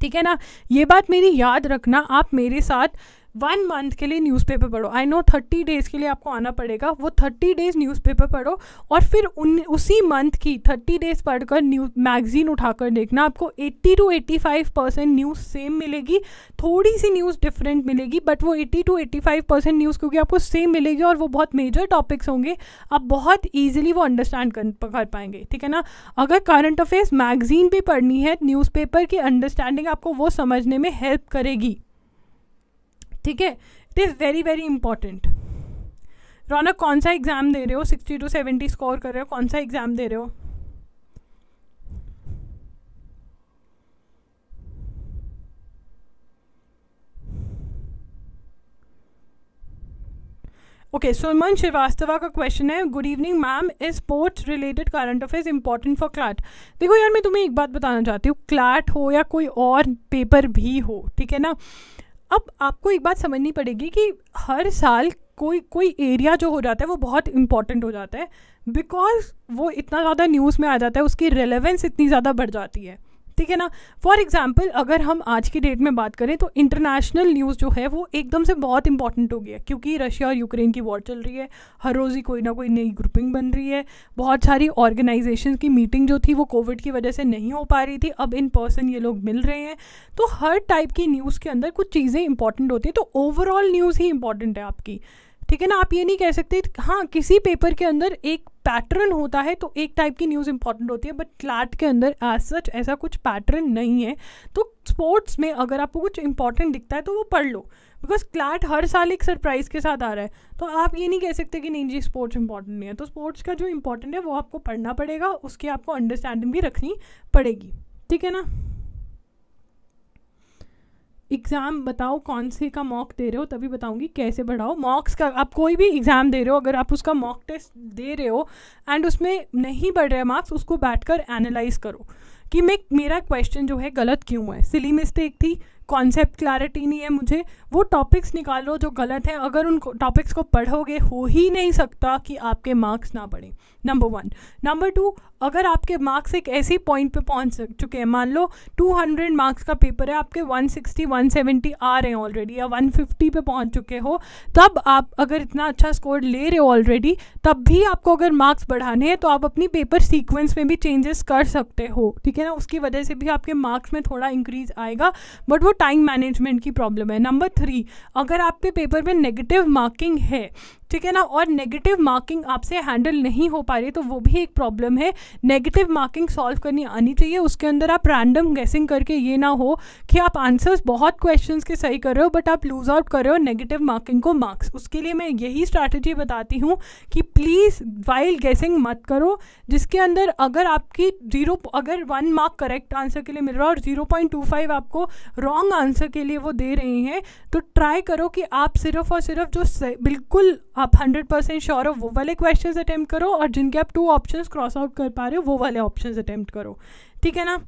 [SPEAKER 1] ठीक है ना ये बात मेरी याद रखना आप मेरे साथ वन मंथ के लिए न्यूज़पेपर पढ़ो आई नो थर्टी डेज़ के लिए आपको आना पड़ेगा वो थर्टी डेज़ न्यूज़पेपर पढ़ो और फिर उन उसी मंथ की थर्टी डेज़ पढ़कर न्यूज़ मैगज़ीन उठाकर देखना आपको eighty two eighty five percent news same मिलेगी थोड़ी सी न्यूज़ डिफरेंट मिलेगी बट वो eighty two eighty five percent news क्योंकि आपको सेम मिलेगी और वो बहुत मेजर टॉपिक्स होंगे आप बहुत ईजिली वो अंडरस्टैंड कर पाएंगे ठीक है ना अगर करंट अफेयर्स मैगज़ीन भी पढ़नी है न्यूज़पेपर की अंडरस्टैंडिंग आपको वो समझने में हेल्प करेगी ठीक है it is very very important Raunak कौन सा एग्ज़ाम दे रहे हो सिक्सटी टू सेवेंटी स्कोर कर रहे हो कौन सा एग्ज़ाम दे रहे हो ओके सुमन श्रीवास्तवा का क्वेश्चन है good evening ma'am is sports related current affairs important for CLAT देखो यार मैं तुम्हें एक बात बताना चाहती हूँ क्लाट हो या कोई और पेपर भी हो ठीक है ना अब आपको एक बात समझनी पड़ेगी कि हर साल कोई कोई एरिया जो हो जाता है वो बहुत इंपॉर्टेंट हो जाता है बिकॉज वो इतना ज़्यादा न्यूज़ में आ जाता है उसकी रेलेवेंस इतनी ज़्यादा बढ़ जाती है ठीक है ना फॉर एग्जाम्पल अगर हम आज की डेट में बात करें तो इंटरनेशनल न्यूज़ जो है वो एकदम से बहुत इंपॉर्टेंट हो गया है क्योंकि रशिया और यूक्रेन की वॉर चल रही है हर रोज़ ही कोई ना कोई नई ग्रुपिंग बन रही है बहुत सारी ऑर्गेनाइजेशन की मीटिंग जो थी वो कोविड की वजह से नहीं हो पा रही थी अब इन पर्सन ये लोग मिल रहे हैं तो हर टाइप की न्यूज़ के अंदर कुछ चीज़ें इंपॉर्टेंट होती हैं तो ओवरऑल न्यूज़ ही इंपॉर्टेंट है आपकी ठीक है ना आप ये नहीं कह सकते हाँ किसी पेपर के अंदर एक पैटर्न होता है तो एक टाइप की न्यूज़ इंपॉर्टेंट होती है बट क्लाट के अंदर एज सच ऐसा कुछ पैटर्न नहीं है तो स्पोर्ट्स में अगर आपको कुछ इंपॉर्टेंट दिखता है तो वो पढ़ लो बिकॉज क्लाट हर साल एक सरप्राइज के साथ आ रहा है तो आप ये नहीं कह सकते कि नहीं जी स्पोर्ट्स इंपॉर्टेंट नहीं है तो स्पोर्ट्स का जो इंपॉर्टेंट है वो आपको पढ़ना पड़ेगा उसकी आपको अंडरस्टैंडिंग भी रखनी पड़ेगी ठीक है ना एग्ज़ाम बताओ कौन से का मॉक दे रहे हो तभी बताऊंगी कैसे बढ़ाओ मॉक्स का आप कोई भी एग्ज़ाम दे रहे हो अगर आप उसका मॉक टेस्ट दे रहे हो एंड उसमें नहीं बढ़ रहे मार्क्स उसको बैठ कर एनालाइज करो कि मैं मेरा क्वेश्चन जो है गलत क्यों है सिली मिस्टेक थी कॉन्सेप्ट क्लैरिटी नहीं है मुझे वो टॉपिक्स निकालो जो गलत हैं अगर उन टॉपिक्स को पढ़ोगे हो ही नहीं सकता कि आपके मार्क्स ना पढ़ें नंबर वन नंबर टू अगर आपके मार्क्स एक ऐसी पॉइंट पे पहुंच चुके हैं मान लो 200 मार्क्स का पेपर है आपके 160 170 आ रहे हैं ऑलरेडी या 150 पे पहुंच चुके हो तब आप अगर इतना अच्छा स्कोर ले रहे हो ऑलरेडी तब भी आपको अगर मार्क्स बढ़ाने हैं तो आप अपनी पेपर सीक्वेंस में भी चेंजेस कर सकते हो ठीक है ना उसकी वजह से भी आपके मार्क्स में थोड़ा इंक्रीज आएगा बट वो टाइम मैनेजमेंट की प्रॉब्लम है नंबर थ्री अगर आपके पेपर में नेगेटिव मार्किंग है ठीक है ना और नेगेटिव मार्किंग आपसे हैंडल नहीं हो पा रही तो वो भी एक प्रॉब्लम है नेगेटिव मार्किंग सॉल्व करनी आनी चाहिए उसके अंदर आप रैंडम गैसिंग करके ये ना हो कि आप आंसर्स बहुत क्वेश्चन के सही कर रहे हो बट आप लूज़ आउट कर रहे हो नेगेटिव मार्किंग को मार्क्स उसके लिए मैं यही स्ट्रैटेजी बताती हूँ कि प्लीज़ वाइल गैसिंग मत करो जिसके अंदर अगर आपकी जीरो अगर वन मार्क करेक्ट आंसर के लिए मिल रहा है और ज़ीरो पॉइंट टू फाइव आपको रॉन्ग आंसर के लिए वो दे रहे हैं तो ट्राई करो कि आप सिर्फ और सिर्फ जो बिल्कुल आप हंड्रेड परसेंट श्योर हो वो वाले क्वेश्चंस अटैम्प्ट करो और जिनके आप टू ऑप्शंस क्रॉस आउट कर पा रहे हो वो वाले ऑप्शंस अटैम्प्ट करो ठीक है ना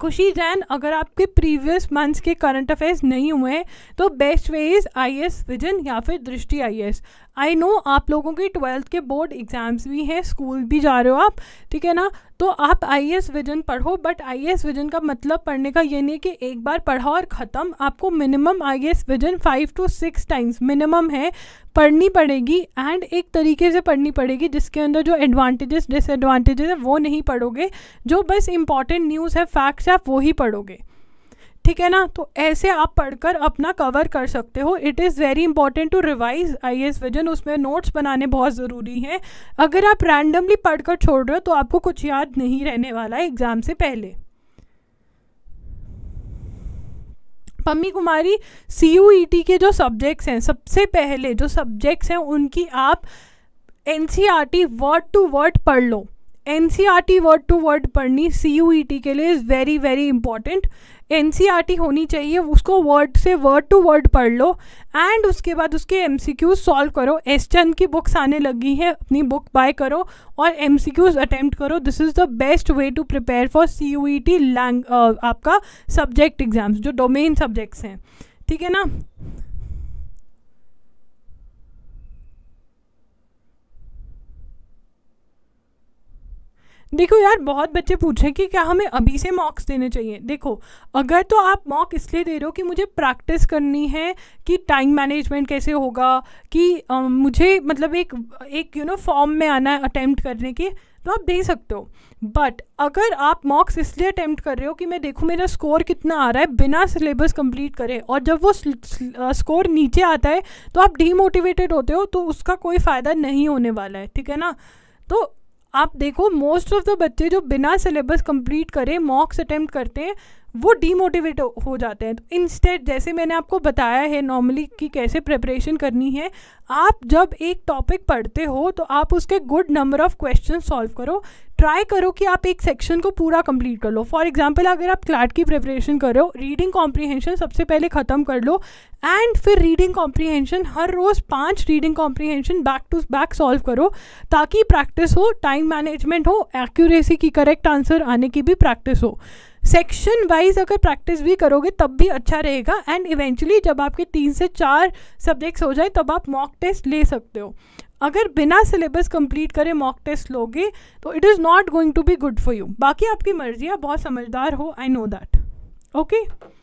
[SPEAKER 1] खुशी जैन अगर आपके प्रीवियस मंथ्स के करंट अफेयर्स नहीं हुए हैं तो best way is I S vision या फिर दृष्टि आई एस आई नो आप लोगों के ट्वेल्थ के बोर्ड एग्ज़ाम्स भी हैं स्कूल भी जा रहे हो आप ठीक है ना तो आप आई एस विजन पढ़ो बट आई एस विजन का मतलब पढ़ने का ये नहीं कि एक बार पढ़ा और ख़त्म आपको minimum I S vision five to six times minimum है पढ़नी पड़ेगी एंड एक तरीके से पढ़नी पड़ेगी जिसके अंदर जो एडवांटेजेस डिसएडवांटेजेस है वो नहीं पढ़ोगे जो बस इंपॉर्टेंट न्यूज़ है फैक्ट्स है आप वही पढ़ोगे ठीक है ना तो ऐसे आप पढ़कर अपना कवर कर सकते हो it is very important to revise I S vision उसमें नोट्स बनाने बहुत ज़रूरी हैं अगर आप रैंडमली पढ़कर छोड़ रहे हो तो आपको कुछ याद नहीं रहने वाला है एग्ज़ाम से पहले Pammi Kumari C U E T के जो सब्जेक्ट्स हैं सबसे पहले जो सब्जेक्ट्स हैं उनकी आप N C R T word to word पढ़ लो N C R T word to word पढ़नी सी यू ई टी के लिए इज़ वेरी वेरी इंपॉर्टेंट एन होनी चाहिए उसको वर्ड से वर्ड टू वर्ड पढ़ लो एंड उसके बाद उसके एम सी क्यूज सॉल्व करो एस चंद की बुक्स आने लगी हैं अपनी बुक बाय करो और एम सी क्यूज अटैम्प्ट करो this is the best way to prepare for C U E T लैंग आपका सब्जेक्ट एग्ज़ाम्स जो डोमेन सब्जेक्ट्स हैं ठीक है ना देखो यार बहुत बच्चे पूछ रहे कि क्या हमें अभी से मॉक्स देने चाहिए देखो अगर तो आप मॉक इसलिए दे रहे हो कि मुझे प्रैक्टिस करनी है कि टाइम मैनेजमेंट कैसे होगा कि आ, मुझे मतलब एक एक यू नो फॉर्म में आना है अटैम्प्ट करने के तो आप दे सकते हो बट अगर आप मॉक्स इसलिए अटैम्प्ट कर रहे हो कि मैं देखूँ मेरा स्कोर कितना आ रहा है बिना सिलेबस कंप्लीट करे और जब वो स्कोर नीचे आता है तो आप डीमोटिवेटेड होते हो तो उसका कोई फ़ायदा नहीं होने वाला है ठीक है ना तो आप देखो मोस्ट ऑफ द बच्चे जो बिना सिलेबस कंप्लीट करे मॉक्स अटेम्प्ट करते हैं वो डीमोटिवेट हो जाते हैं तो इंस्टेड जैसे मैंने आपको बताया है नॉर्मली कि कैसे प्रिपरेशन करनी है आप जब एक टॉपिक पढ़ते हो तो आप उसके good number of question solve करो ट्राई करो कि आप एक सेक्शन को पूरा कंप्लीट कर लो फॉर एग्जांपल अगर आप क्लाट की प्रिपरेशन कर रहे हो रीडिंग कॉम्प्रीहेंशन सबसे पहले ख़त्म कर लो एंड फिर रीडिंग कॉम्प्रीहेंशन हर रोज़ पांच reading comprehension back to back solve करो ताकि प्रैक्टिस हो टाइम मैनेजमेंट हो एक्यूरेसी की करेक्ट आंसर आने की भी प्रैक्टिस हो सेक्शन वाइज अगर प्रैक्टिस भी करोगे तब भी अच्छा रहेगा एंड इवेंचुअली जब आपके तीन से चार सब्जेक्ट्स हो जाए तब आप मॉक टेस्ट ले सकते हो अगर बिना सिलेबस कंप्लीट करे मॉक टेस्ट लोगे तो it is not going to be good for you बाकी आपकी मर्जी है आप बहुत समझदार हो आई नो दैट ओके